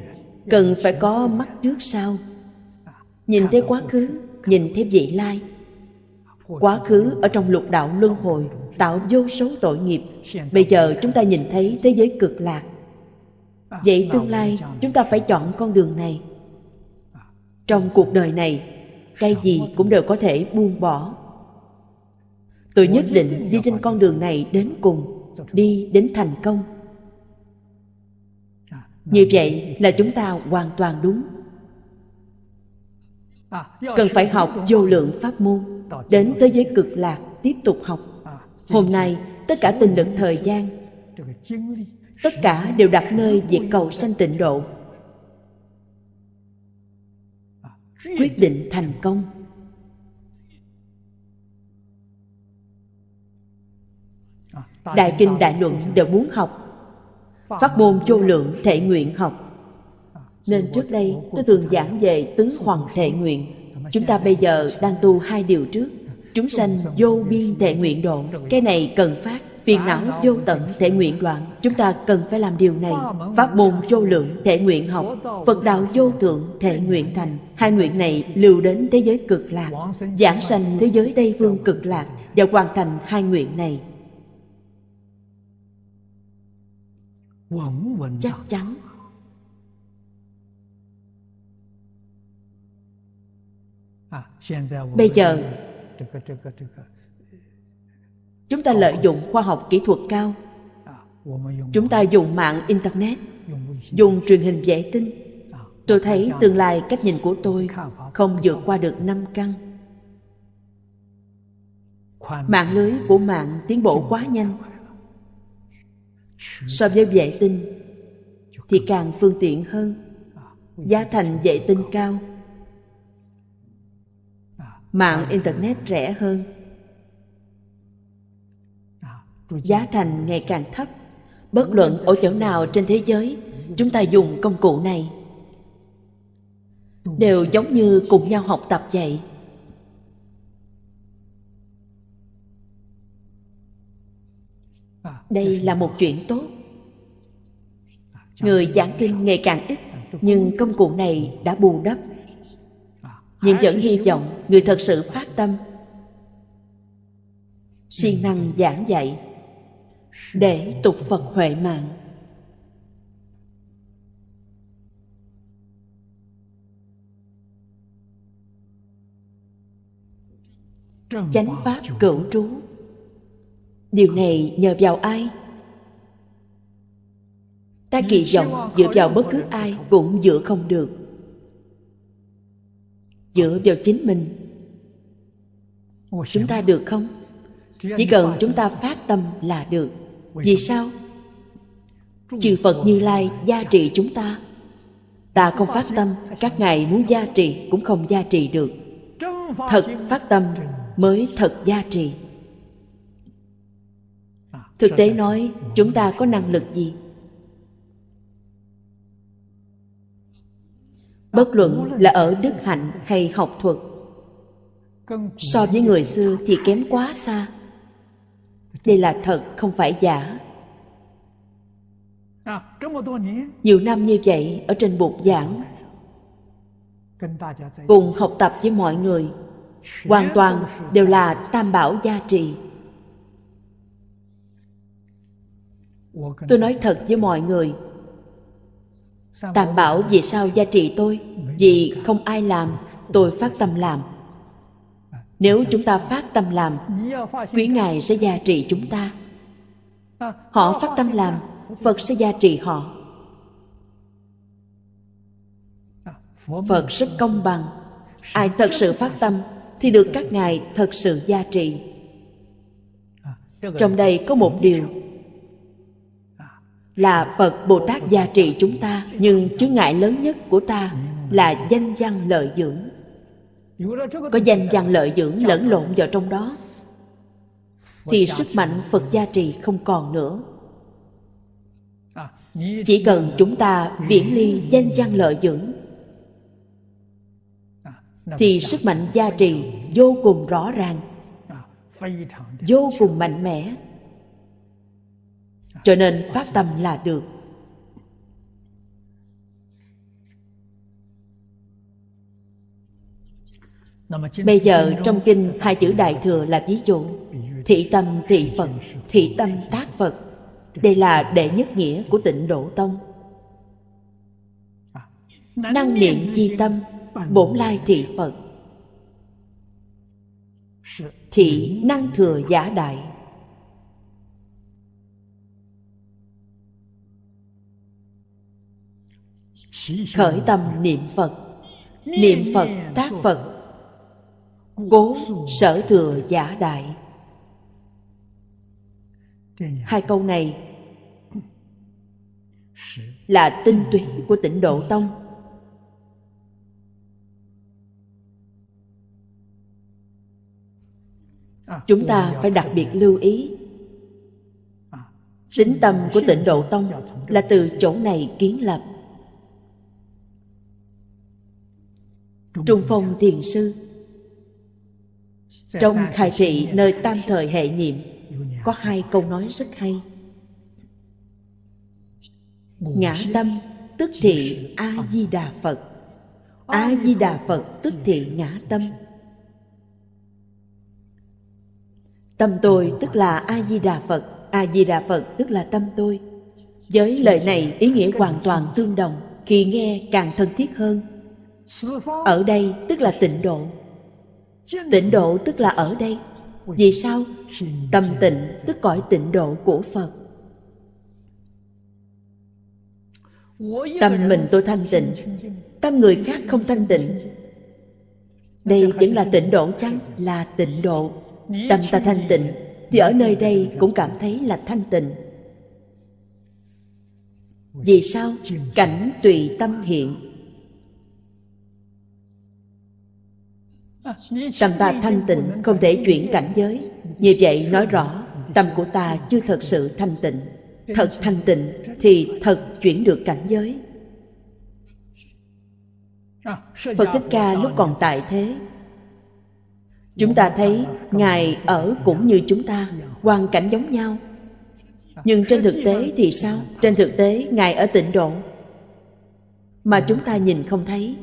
cần phải có mắt trước sau nhìn thấy quá khứ nhìn thấy vị lai quá khứ ở trong lục đạo luân hồi tạo vô số tội nghiệp bây giờ chúng ta nhìn thấy thế giới cực lạc vậy tương lai chúng ta phải chọn con đường này trong cuộc đời này cái gì cũng đều có thể buông bỏ tôi nhất định đi trên con đường này đến cùng đi đến thành công như vậy là chúng ta hoàn toàn đúng cần phải học vô lượng pháp môn đến thế giới cực lạc tiếp tục học hôm nay tất cả tình lực thời gian tất cả đều đặt nơi việc cầu sanh tịnh độ quyết định thành công đại kinh đại luận đều muốn học phát môn vô lượng thể nguyện học nên trước đây tôi thường giảng về tứ hoàng thể nguyện chúng ta bây giờ đang tu hai điều trước chúng sanh vô biên thể nguyện độ cái này cần phát Phiền não vô tận thể nguyện đoạn Chúng ta cần phải làm điều này Pháp môn vô lượng thể nguyện học Phật đạo vô thượng thể nguyện thành Hai nguyện này lưu đến thế giới cực lạc Giảng sanh thế giới Tây Phương cực lạc Và hoàn thành hai nguyện này Chắc chắn à, Bây giờ chúng ta lợi dụng khoa học kỹ thuật cao chúng ta dùng mạng internet dùng truyền hình vệ tinh tôi thấy tương lai cách nhìn của tôi không vượt qua được năm căn mạng lưới của mạng tiến bộ quá nhanh so với vệ tinh thì càng phương tiện hơn giá thành vệ tinh cao mạng internet rẻ hơn giá thành ngày càng thấp bất luận ở chỗ nào trên thế giới chúng ta dùng công cụ này đều giống như cùng nhau học tập vậy đây là một chuyện tốt người giảng kinh ngày càng ít nhưng công cụ này đã bù đắp nhưng vẫn hy vọng người thật sự phát tâm siêng năng giảng dạy để tục phật huệ mạng chánh pháp cửu trú điều này nhờ vào ai ta kỳ vọng dựa vào bất cứ ai cũng dựa không được dựa vào chính mình chúng ta được không chỉ cần chúng ta phát tâm là được vì sao chư phật như lai gia trị chúng ta ta không phát tâm các ngài muốn gia trị cũng không gia trị được thật phát tâm mới thật gia trị thực tế nói chúng ta có năng lực gì bất luận là ở đức hạnh hay học thuật so với người xưa thì kém quá xa đây là thật không phải giả à, Nhiều năm như vậy ở trên bục giảng Cùng học tập với mọi người Hoàn toàn đều là tam bảo gia trì Tôi nói thật với mọi người Tam bảo vì sao gia trì tôi Vì không ai làm Tôi phát tâm làm nếu chúng ta phát tâm làm quý ngài sẽ gia trị chúng ta họ phát tâm làm phật sẽ gia trị họ phật rất công bằng ai thật sự phát tâm thì được các ngài thật sự gia trị trong đây có một điều là phật bồ tát gia trị chúng ta nhưng chướng ngại lớn nhất của ta là danh văn lợi dưỡng có danh vàng lợi dưỡng lẫn lộn vào trong đó thì sức mạnh phật gia trì không còn nữa chỉ cần chúng ta viễn ly danh gian lợi dưỡng thì sức mạnh gia trì vô cùng rõ ràng vô cùng mạnh mẽ cho nên phát tâm là được Bây giờ trong kinh hai chữ Đại Thừa là ví dụ Thị tâm thị Phật, thị tâm tác Phật Đây là đệ nhất nghĩa của tịnh Độ Tông à, Năng niệm chi tâm, bổn lai thị Phật Thị năng thừa giả đại Khởi tâm niệm Phật Niệm Phật tác Phật Cố sở thừa giả đại Hai câu này Là tinh túy của tịnh Độ Tông Chúng ta phải đặc biệt lưu ý Tính tâm của tịnh Độ Tông Là từ chỗ này kiến lập Trung Phong Thiền Sư trong khai thị nơi tam thời hệ niệm Có hai câu nói rất hay Ngã tâm tức thị A-di-đà Phật A-di-đà Phật tức thị ngã tâm Tâm tôi tức là A-di-đà Phật A-di-đà Phật tức là tâm tôi Với lời này ý nghĩa hoàn toàn tương đồng Khi nghe càng thân thiết hơn Ở đây tức là tịnh độ Tịnh độ tức là ở đây Vì sao? Tâm tịnh tức cõi tịnh độ của Phật Tâm mình tôi thanh tịnh Tâm người khác không thanh tịnh Đây vẫn là tịnh độ chăng? Là tịnh độ Tâm ta thanh tịnh Thì ở nơi đây cũng cảm thấy là thanh tịnh Vì sao? Cảnh tùy tâm hiện Tâm ta thanh tịnh không thể chuyển cảnh giới Như vậy nói rõ Tâm của ta chưa thật sự thanh tịnh Thật thanh tịnh thì thật chuyển được cảnh giới Phật Thích Ca lúc còn tại thế Chúng ta thấy Ngài ở cũng như chúng ta Hoàn cảnh giống nhau Nhưng trên thực tế thì sao? Trên thực tế Ngài ở tịnh độ Mà chúng ta nhìn không thấy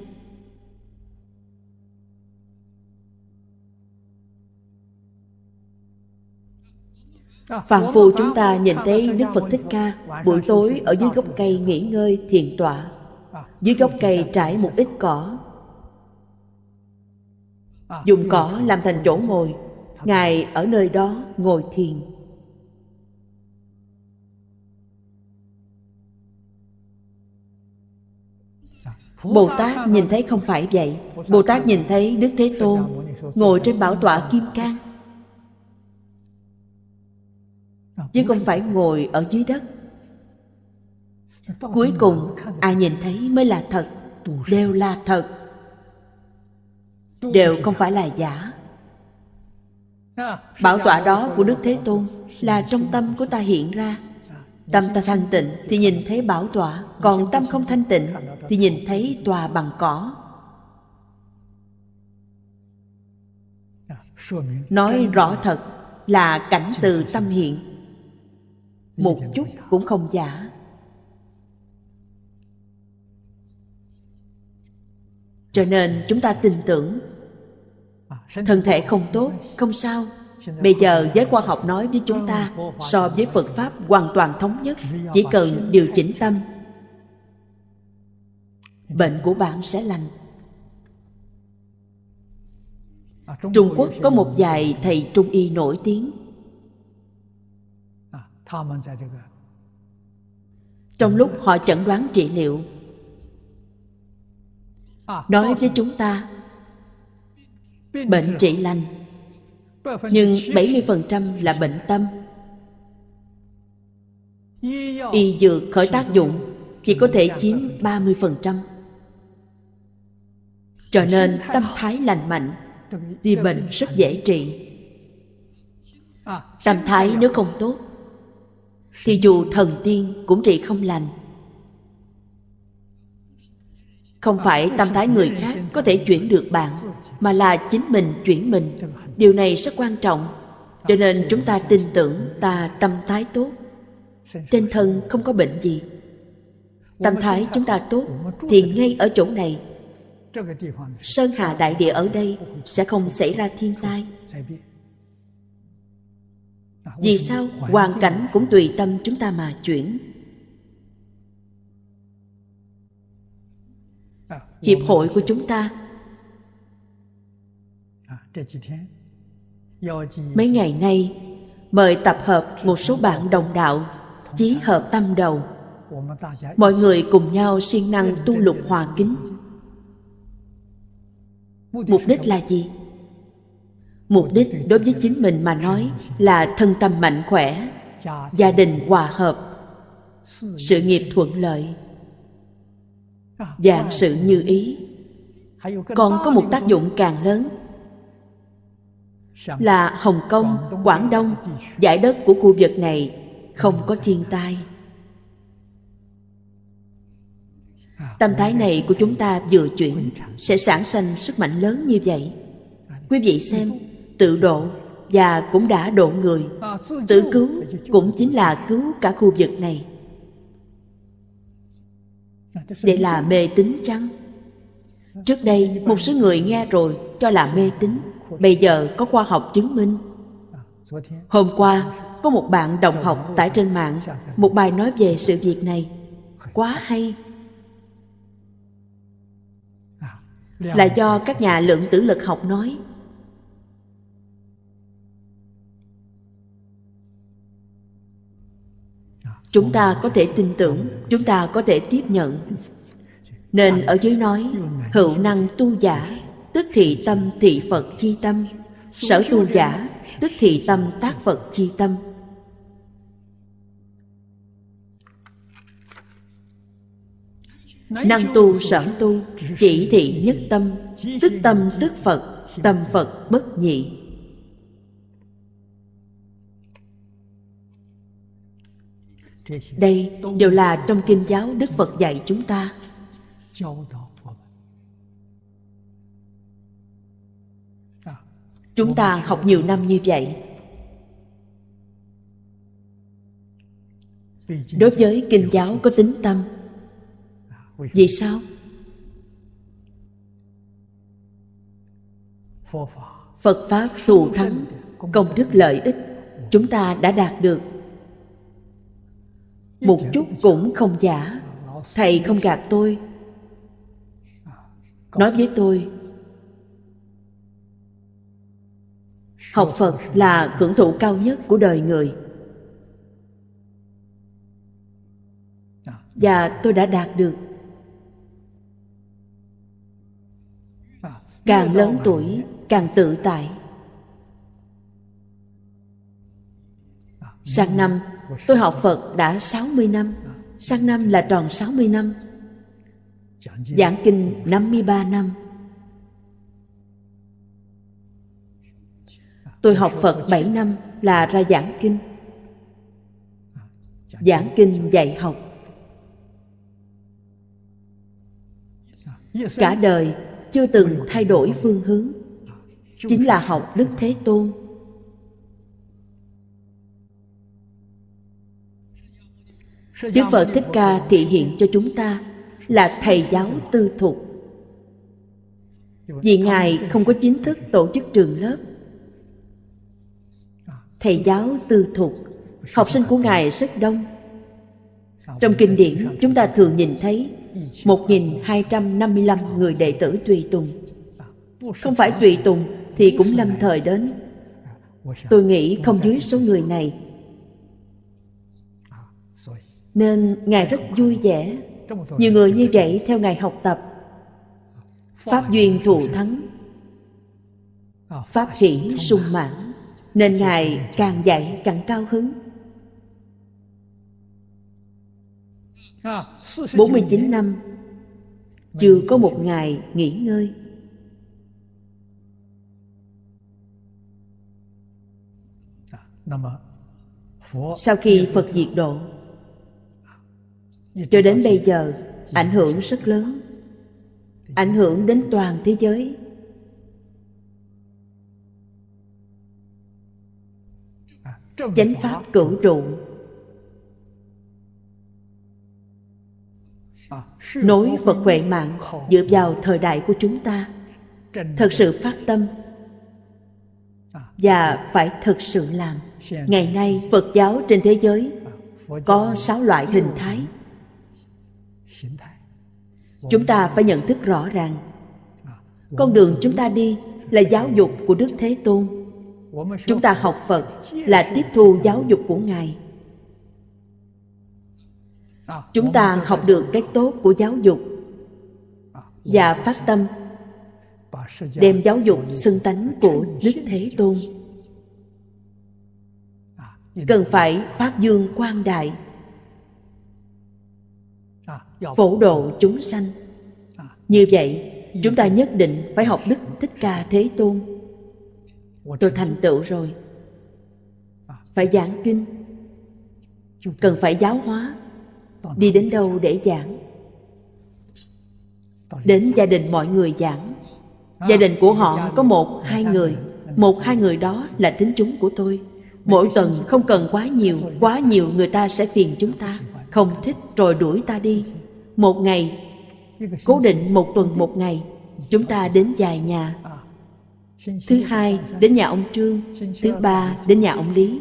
Phạm phu chúng ta nhìn thấy Đức Phật Thích Ca buổi tối ở dưới gốc cây nghỉ ngơi thiền tọa, dưới gốc cây trải một ít cỏ, dùng cỏ làm thành chỗ ngồi, Ngài ở nơi đó ngồi thiền. Bồ Tát nhìn thấy không phải vậy Bồ Tát nhìn thấy Đức Thế Tôn Ngồi trên bảo tọa Kim Cang chứ không phải ngồi ở dưới đất cuối cùng ai nhìn thấy mới là thật đều là thật đều không phải là giả bảo tọa đó của đức thế tôn là trong tâm của ta hiện ra tâm ta thanh tịnh thì nhìn thấy bảo tọa còn tâm không thanh tịnh thì nhìn thấy tòa bằng cỏ nói rõ thật là cảnh từ tâm hiện một chút cũng không giả cho nên chúng ta tin tưởng thân thể không tốt không sao bây giờ giới khoa học nói với chúng ta so với phật pháp hoàn toàn thống nhất chỉ cần điều chỉnh tâm bệnh của bạn sẽ lành trung quốc có một vài thầy trung y nổi tiếng trong lúc họ chẩn đoán trị liệu à, nói với chúng ta bệnh trị lành nhưng 70% là bệnh tâm y dược khởi tác dụng chỉ có thể chiếm 30% cho nên tâm thái lành mạnh thì bệnh rất dễ trị à, tâm thái nếu không tốt thì dù thần tiên cũng trị không lành không phải tâm thái người khác có thể chuyển được bạn mà là chính mình chuyển mình điều này rất quan trọng cho nên chúng ta tin tưởng ta tâm thái tốt trên thân không có bệnh gì tâm thái chúng ta tốt thì ngay ở chỗ này sơn hà đại địa ở đây sẽ không xảy ra thiên tai vì sao hoàn cảnh cũng tùy tâm chúng ta mà chuyển hiệp hội của chúng ta mấy ngày nay mời tập hợp một số bạn đồng đạo chí hợp tâm đầu mọi người cùng nhau siêng năng tu lục hòa kính mục đích là gì mục đích đối với chính mình mà nói là thân tâm mạnh khỏe gia đình hòa hợp sự nghiệp thuận lợi dạng sự như ý còn có một tác dụng càng lớn là hồng kông quảng đông giải đất của khu vực này không có thiên tai tâm thái này của chúng ta vừa chuyển sẽ sản sinh sức mạnh lớn như vậy quý vị xem tự độ và cũng đã độ người tự cứu cũng chính là cứu cả khu vực này để là mê tín chăng trước đây một số người nghe rồi cho là mê tín bây giờ có khoa học chứng minh hôm qua có một bạn đồng học tải trên mạng một bài nói về sự việc này quá hay là do các nhà lượng tử lực học nói chúng ta có thể tin tưởng chúng ta có thể tiếp nhận nên ở dưới nói hữu năng tu giả tức thị tâm thị phật chi tâm sở tu giả tức thị tâm tác phật chi tâm năng tu sở tu chỉ thị nhất tâm tức tâm tức phật tâm phật bất nhị đây đều là trong kinh giáo đức phật dạy chúng ta chúng ta học nhiều năm như vậy đối với kinh giáo có tính tâm vì sao phật pháp thù thắng công đức lợi ích chúng ta đã đạt được một chút cũng không giả thầy không gạt tôi nói với tôi học phật là hưởng thụ cao nhất của đời người và tôi đã đạt được càng lớn tuổi càng tự tại Sang năm, tôi học Phật đã 60 năm. Sang năm là tròn 60 năm. Giảng kinh 53 năm. Tôi học Phật 7 năm là ra giảng kinh. Giảng kinh dạy học. Cả đời chưa từng thay đổi phương hướng chính là học đức thế tôn Đức Phật Thích Ca thị hiện cho chúng ta là thầy giáo tư thục. Vì Ngài không có chính thức tổ chức trường lớp. Thầy giáo tư thục, học sinh của Ngài rất đông. Trong kinh điển, chúng ta thường nhìn thấy 1.255 người đệ tử tùy tùng. Không phải tùy tùng thì cũng lâm thời đến. Tôi nghĩ không dưới số người này nên Ngài rất vui vẻ Nhiều người như vậy theo Ngài học tập Pháp duyên thù thắng Pháp hỷ sung mãn Nên Ngài càng dạy càng cao hứng 49 năm Chưa có một ngày nghỉ ngơi Sau khi Phật diệt độ cho đến bây giờ ảnh hưởng rất lớn ảnh hưởng đến toàn thế giới chánh pháp cửu trụ nối phật huệ mạng dựa vào thời đại của chúng ta thật sự phát tâm và phải thật sự làm ngày nay phật giáo trên thế giới có sáu loại hình thái chúng ta phải nhận thức rõ ràng con đường chúng ta đi là giáo dục của đức thế tôn chúng ta học phật là tiếp thu giáo dục của ngài chúng ta học được cái tốt của giáo dục và phát tâm đem giáo dục xưng tánh của đức thế tôn cần phải phát dương quang đại phổ độ chúng sanh như vậy chúng ta nhất định phải học đức thích ca thế tôn tôi thành tựu rồi phải giảng kinh cần phải giáo hóa đi đến đâu để giảng đến gia đình mọi người giảng gia đình của họ có một hai người một hai người đó là tín chúng của tôi mỗi tuần không cần quá nhiều quá nhiều người ta sẽ phiền chúng ta không thích rồi đuổi ta đi một ngày cố định một tuần một ngày chúng ta đến dài nhà thứ hai đến nhà ông trương thứ ba đến nhà ông lý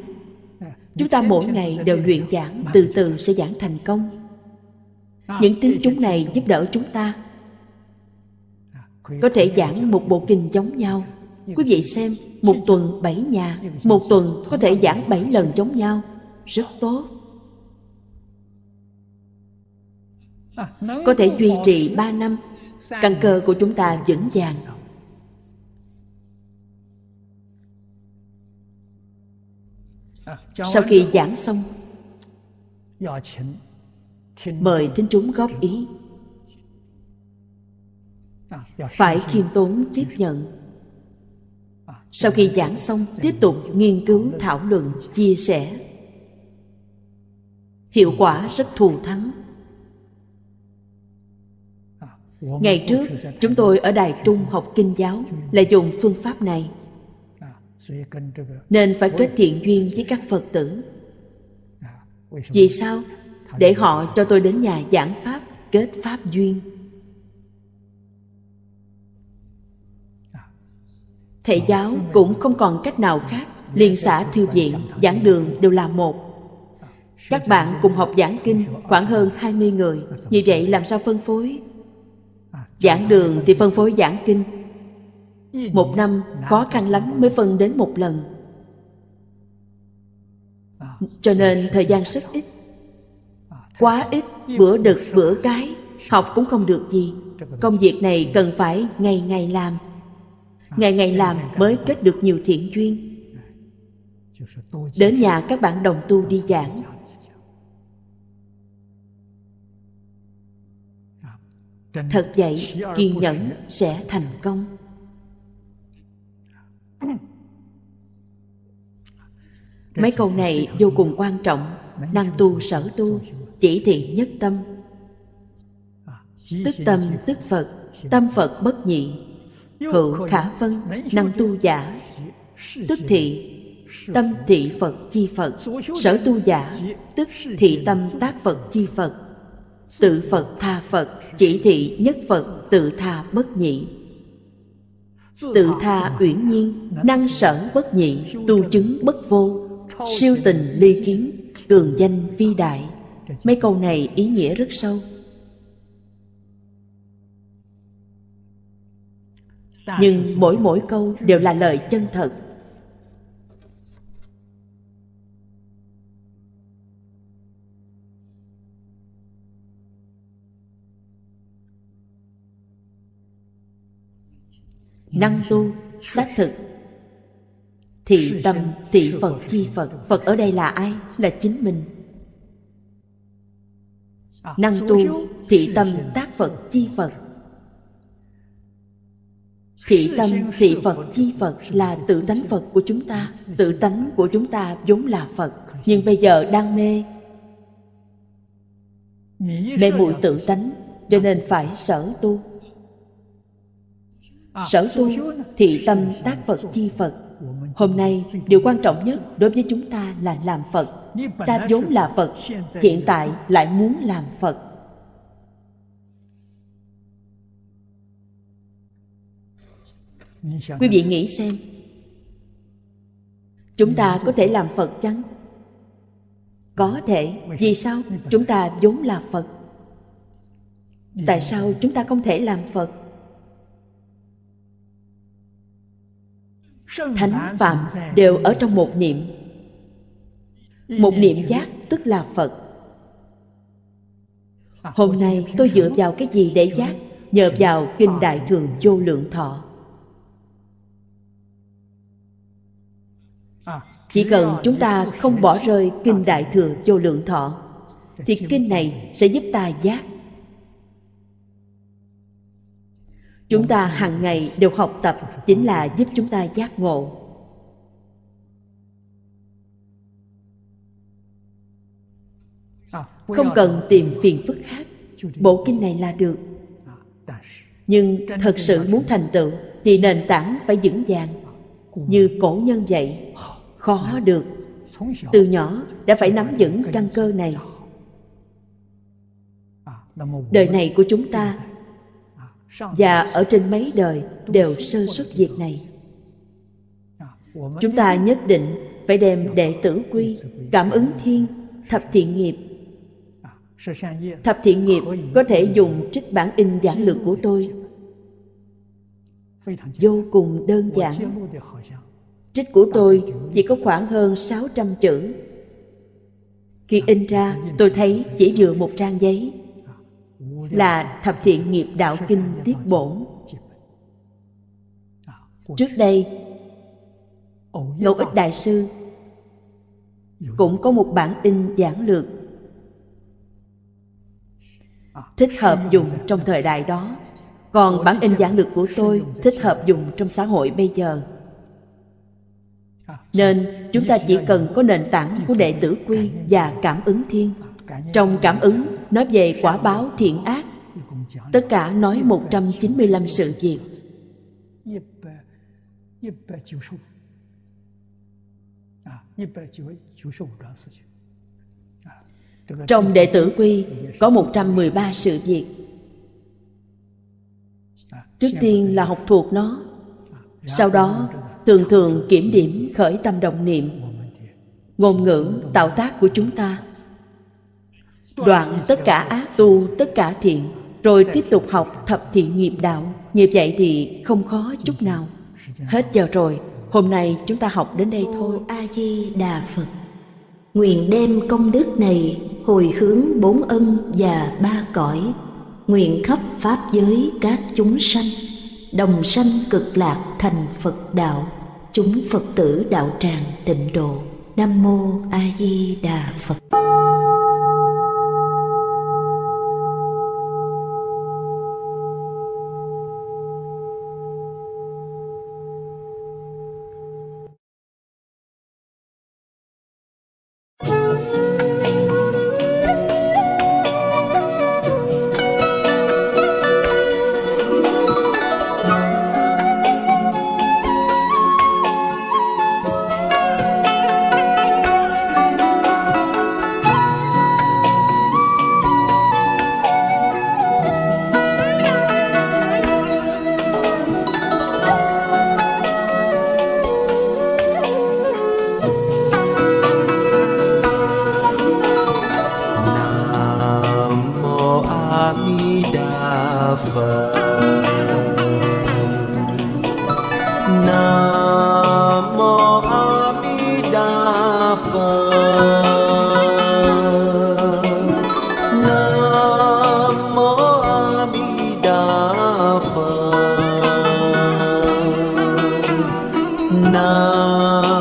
chúng ta mỗi ngày đều luyện giảng từ từ sẽ giảng thành công những tiếng chúng này giúp đỡ chúng ta có thể giảng một bộ kinh giống nhau quý vị xem một tuần bảy nhà một tuần có thể giảng bảy lần giống nhau rất tốt À, có thể duy trì 3 năm căn cơ của chúng ta vững vàng à, sau khi giảng xong dạ, mời thính chúng góp ý à, dạ, phải khiêm tốn tiếp nhận dạ, sau khi giảng xong tiếp tục nghiên cứu thảo luận chia sẻ hiệu quả rất thù thắng Ngày trước, chúng tôi ở Đài Trung học kinh giáo là dùng phương pháp này. Nên phải kết thiện duyên với các Phật tử. Vì sao? Để họ cho tôi đến nhà giảng Pháp, kết Pháp duyên. Thầy giáo cũng không còn cách nào khác Liên xã thư viện, giảng đường đều là một Các bạn cùng học giảng kinh khoảng hơn 20 người Như vậy làm sao phân phối Giảng đường thì phân phối giảng kinh Một năm khó khăn lắm mới phân đến một lần Cho nên thời gian rất ít Quá ít, bữa đực bữa cái Học cũng không được gì Công việc này cần phải ngày ngày làm Ngày ngày làm mới kết được nhiều thiện duyên Đến nhà các bạn đồng tu đi giảng thật vậy kiên nhẫn sẽ thành công mấy câu này vô cùng quan trọng năng tu sở tu chỉ thị nhất tâm ah, tức tâm tức phật tâm phật bất nhị hữu khả vân năng tu giả tức thị tâm thị phật chi phật sở tu giả tức thị tâm tác phật chi phật tự Phật tha Phật Chỉ thị nhất Phật tự tha bất nhị Tự tha uyển nhiên Năng sở bất nhị Tu chứng bất vô Siêu tình ly kiến Cường danh vi đại Mấy câu này ý nghĩa rất sâu Nhưng mỗi mỗi câu đều là lời chân thật năng tu xác thực thị tâm thị phật chi phật phật ở đây là ai là chính mình à, năng tu thị tâm tác phật chi phật thị tâm thị phật chi phật là tự tánh phật của chúng ta tự tánh của chúng ta vốn là phật nhưng bây giờ đang mê mê muội tự tánh cho nên phải sở tu À, sở tu thị tâm tác phật chi phật hôm nay điều quan trọng nhất đối với chúng ta là làm phật ta vốn là phật hiện tại lại muốn làm phật quý vị nghĩ xem chúng ta có thể làm phật chăng có thể vì sao chúng ta vốn là phật tại sao chúng ta không thể làm phật thánh phạm đều ở trong một niệm một niệm giác tức là phật hôm nay tôi dựa vào cái gì để giác nhờ vào kinh đại thường vô lượng thọ chỉ cần chúng ta không bỏ rơi kinh đại thừa vô lượng thọ à, thì kinh này sẽ giúp ta giác chúng ta hàng ngày đều học tập chính là giúp chúng ta giác ngộ không cần tìm phiền phức khác bộ kinh này là được nhưng thật sự muốn thành tựu thì nền tảng phải vững vàng như cổ nhân vậy khó được từ nhỏ đã phải nắm vững căn cơ này đời này của chúng ta và ở trên mấy đời đều sơ xuất việc này chúng ta nhất định phải đem đệ tử quy cảm ứng thiên thập thiện nghiệp thập thiện nghiệp có thể dùng trích bản in giảng lược của tôi vô cùng đơn giản trích của tôi chỉ có khoảng hơn 600 chữ khi in ra tôi thấy chỉ vừa một trang giấy là thập thiện nghiệp đạo kinh tiết bổn trước đây ngẫu ích đại sư cũng có một bản in giảng lược thích hợp dùng trong thời đại đó còn bản in giảng lược của tôi thích hợp dùng trong xã hội bây giờ nên chúng ta chỉ cần có nền tảng của đệ tử quy và cảm ứng thiên trong cảm ứng nói về quả báo thiện ác tất cả nói 195 sự việc trong đệ tử quy có 113 sự việc Trước tiên là học thuộc nó Sau đó thường thường kiểm điểm khởi tâm đồng niệm Ngôn ngữ tạo tác của chúng ta đoạn tất cả ác tu tất cả thiện rồi tiếp tục học thập thiện nghiệp đạo như vậy thì không khó chút nào hết giờ rồi hôm nay chúng ta học đến đây thôi a di đà phật nguyện đem công đức này hồi hướng bốn ân và ba cõi nguyện khắp pháp giới các chúng sanh đồng sanh cực lạc thành phật đạo chúng phật tử đạo tràng tịnh độ nam mô a di đà phật Allah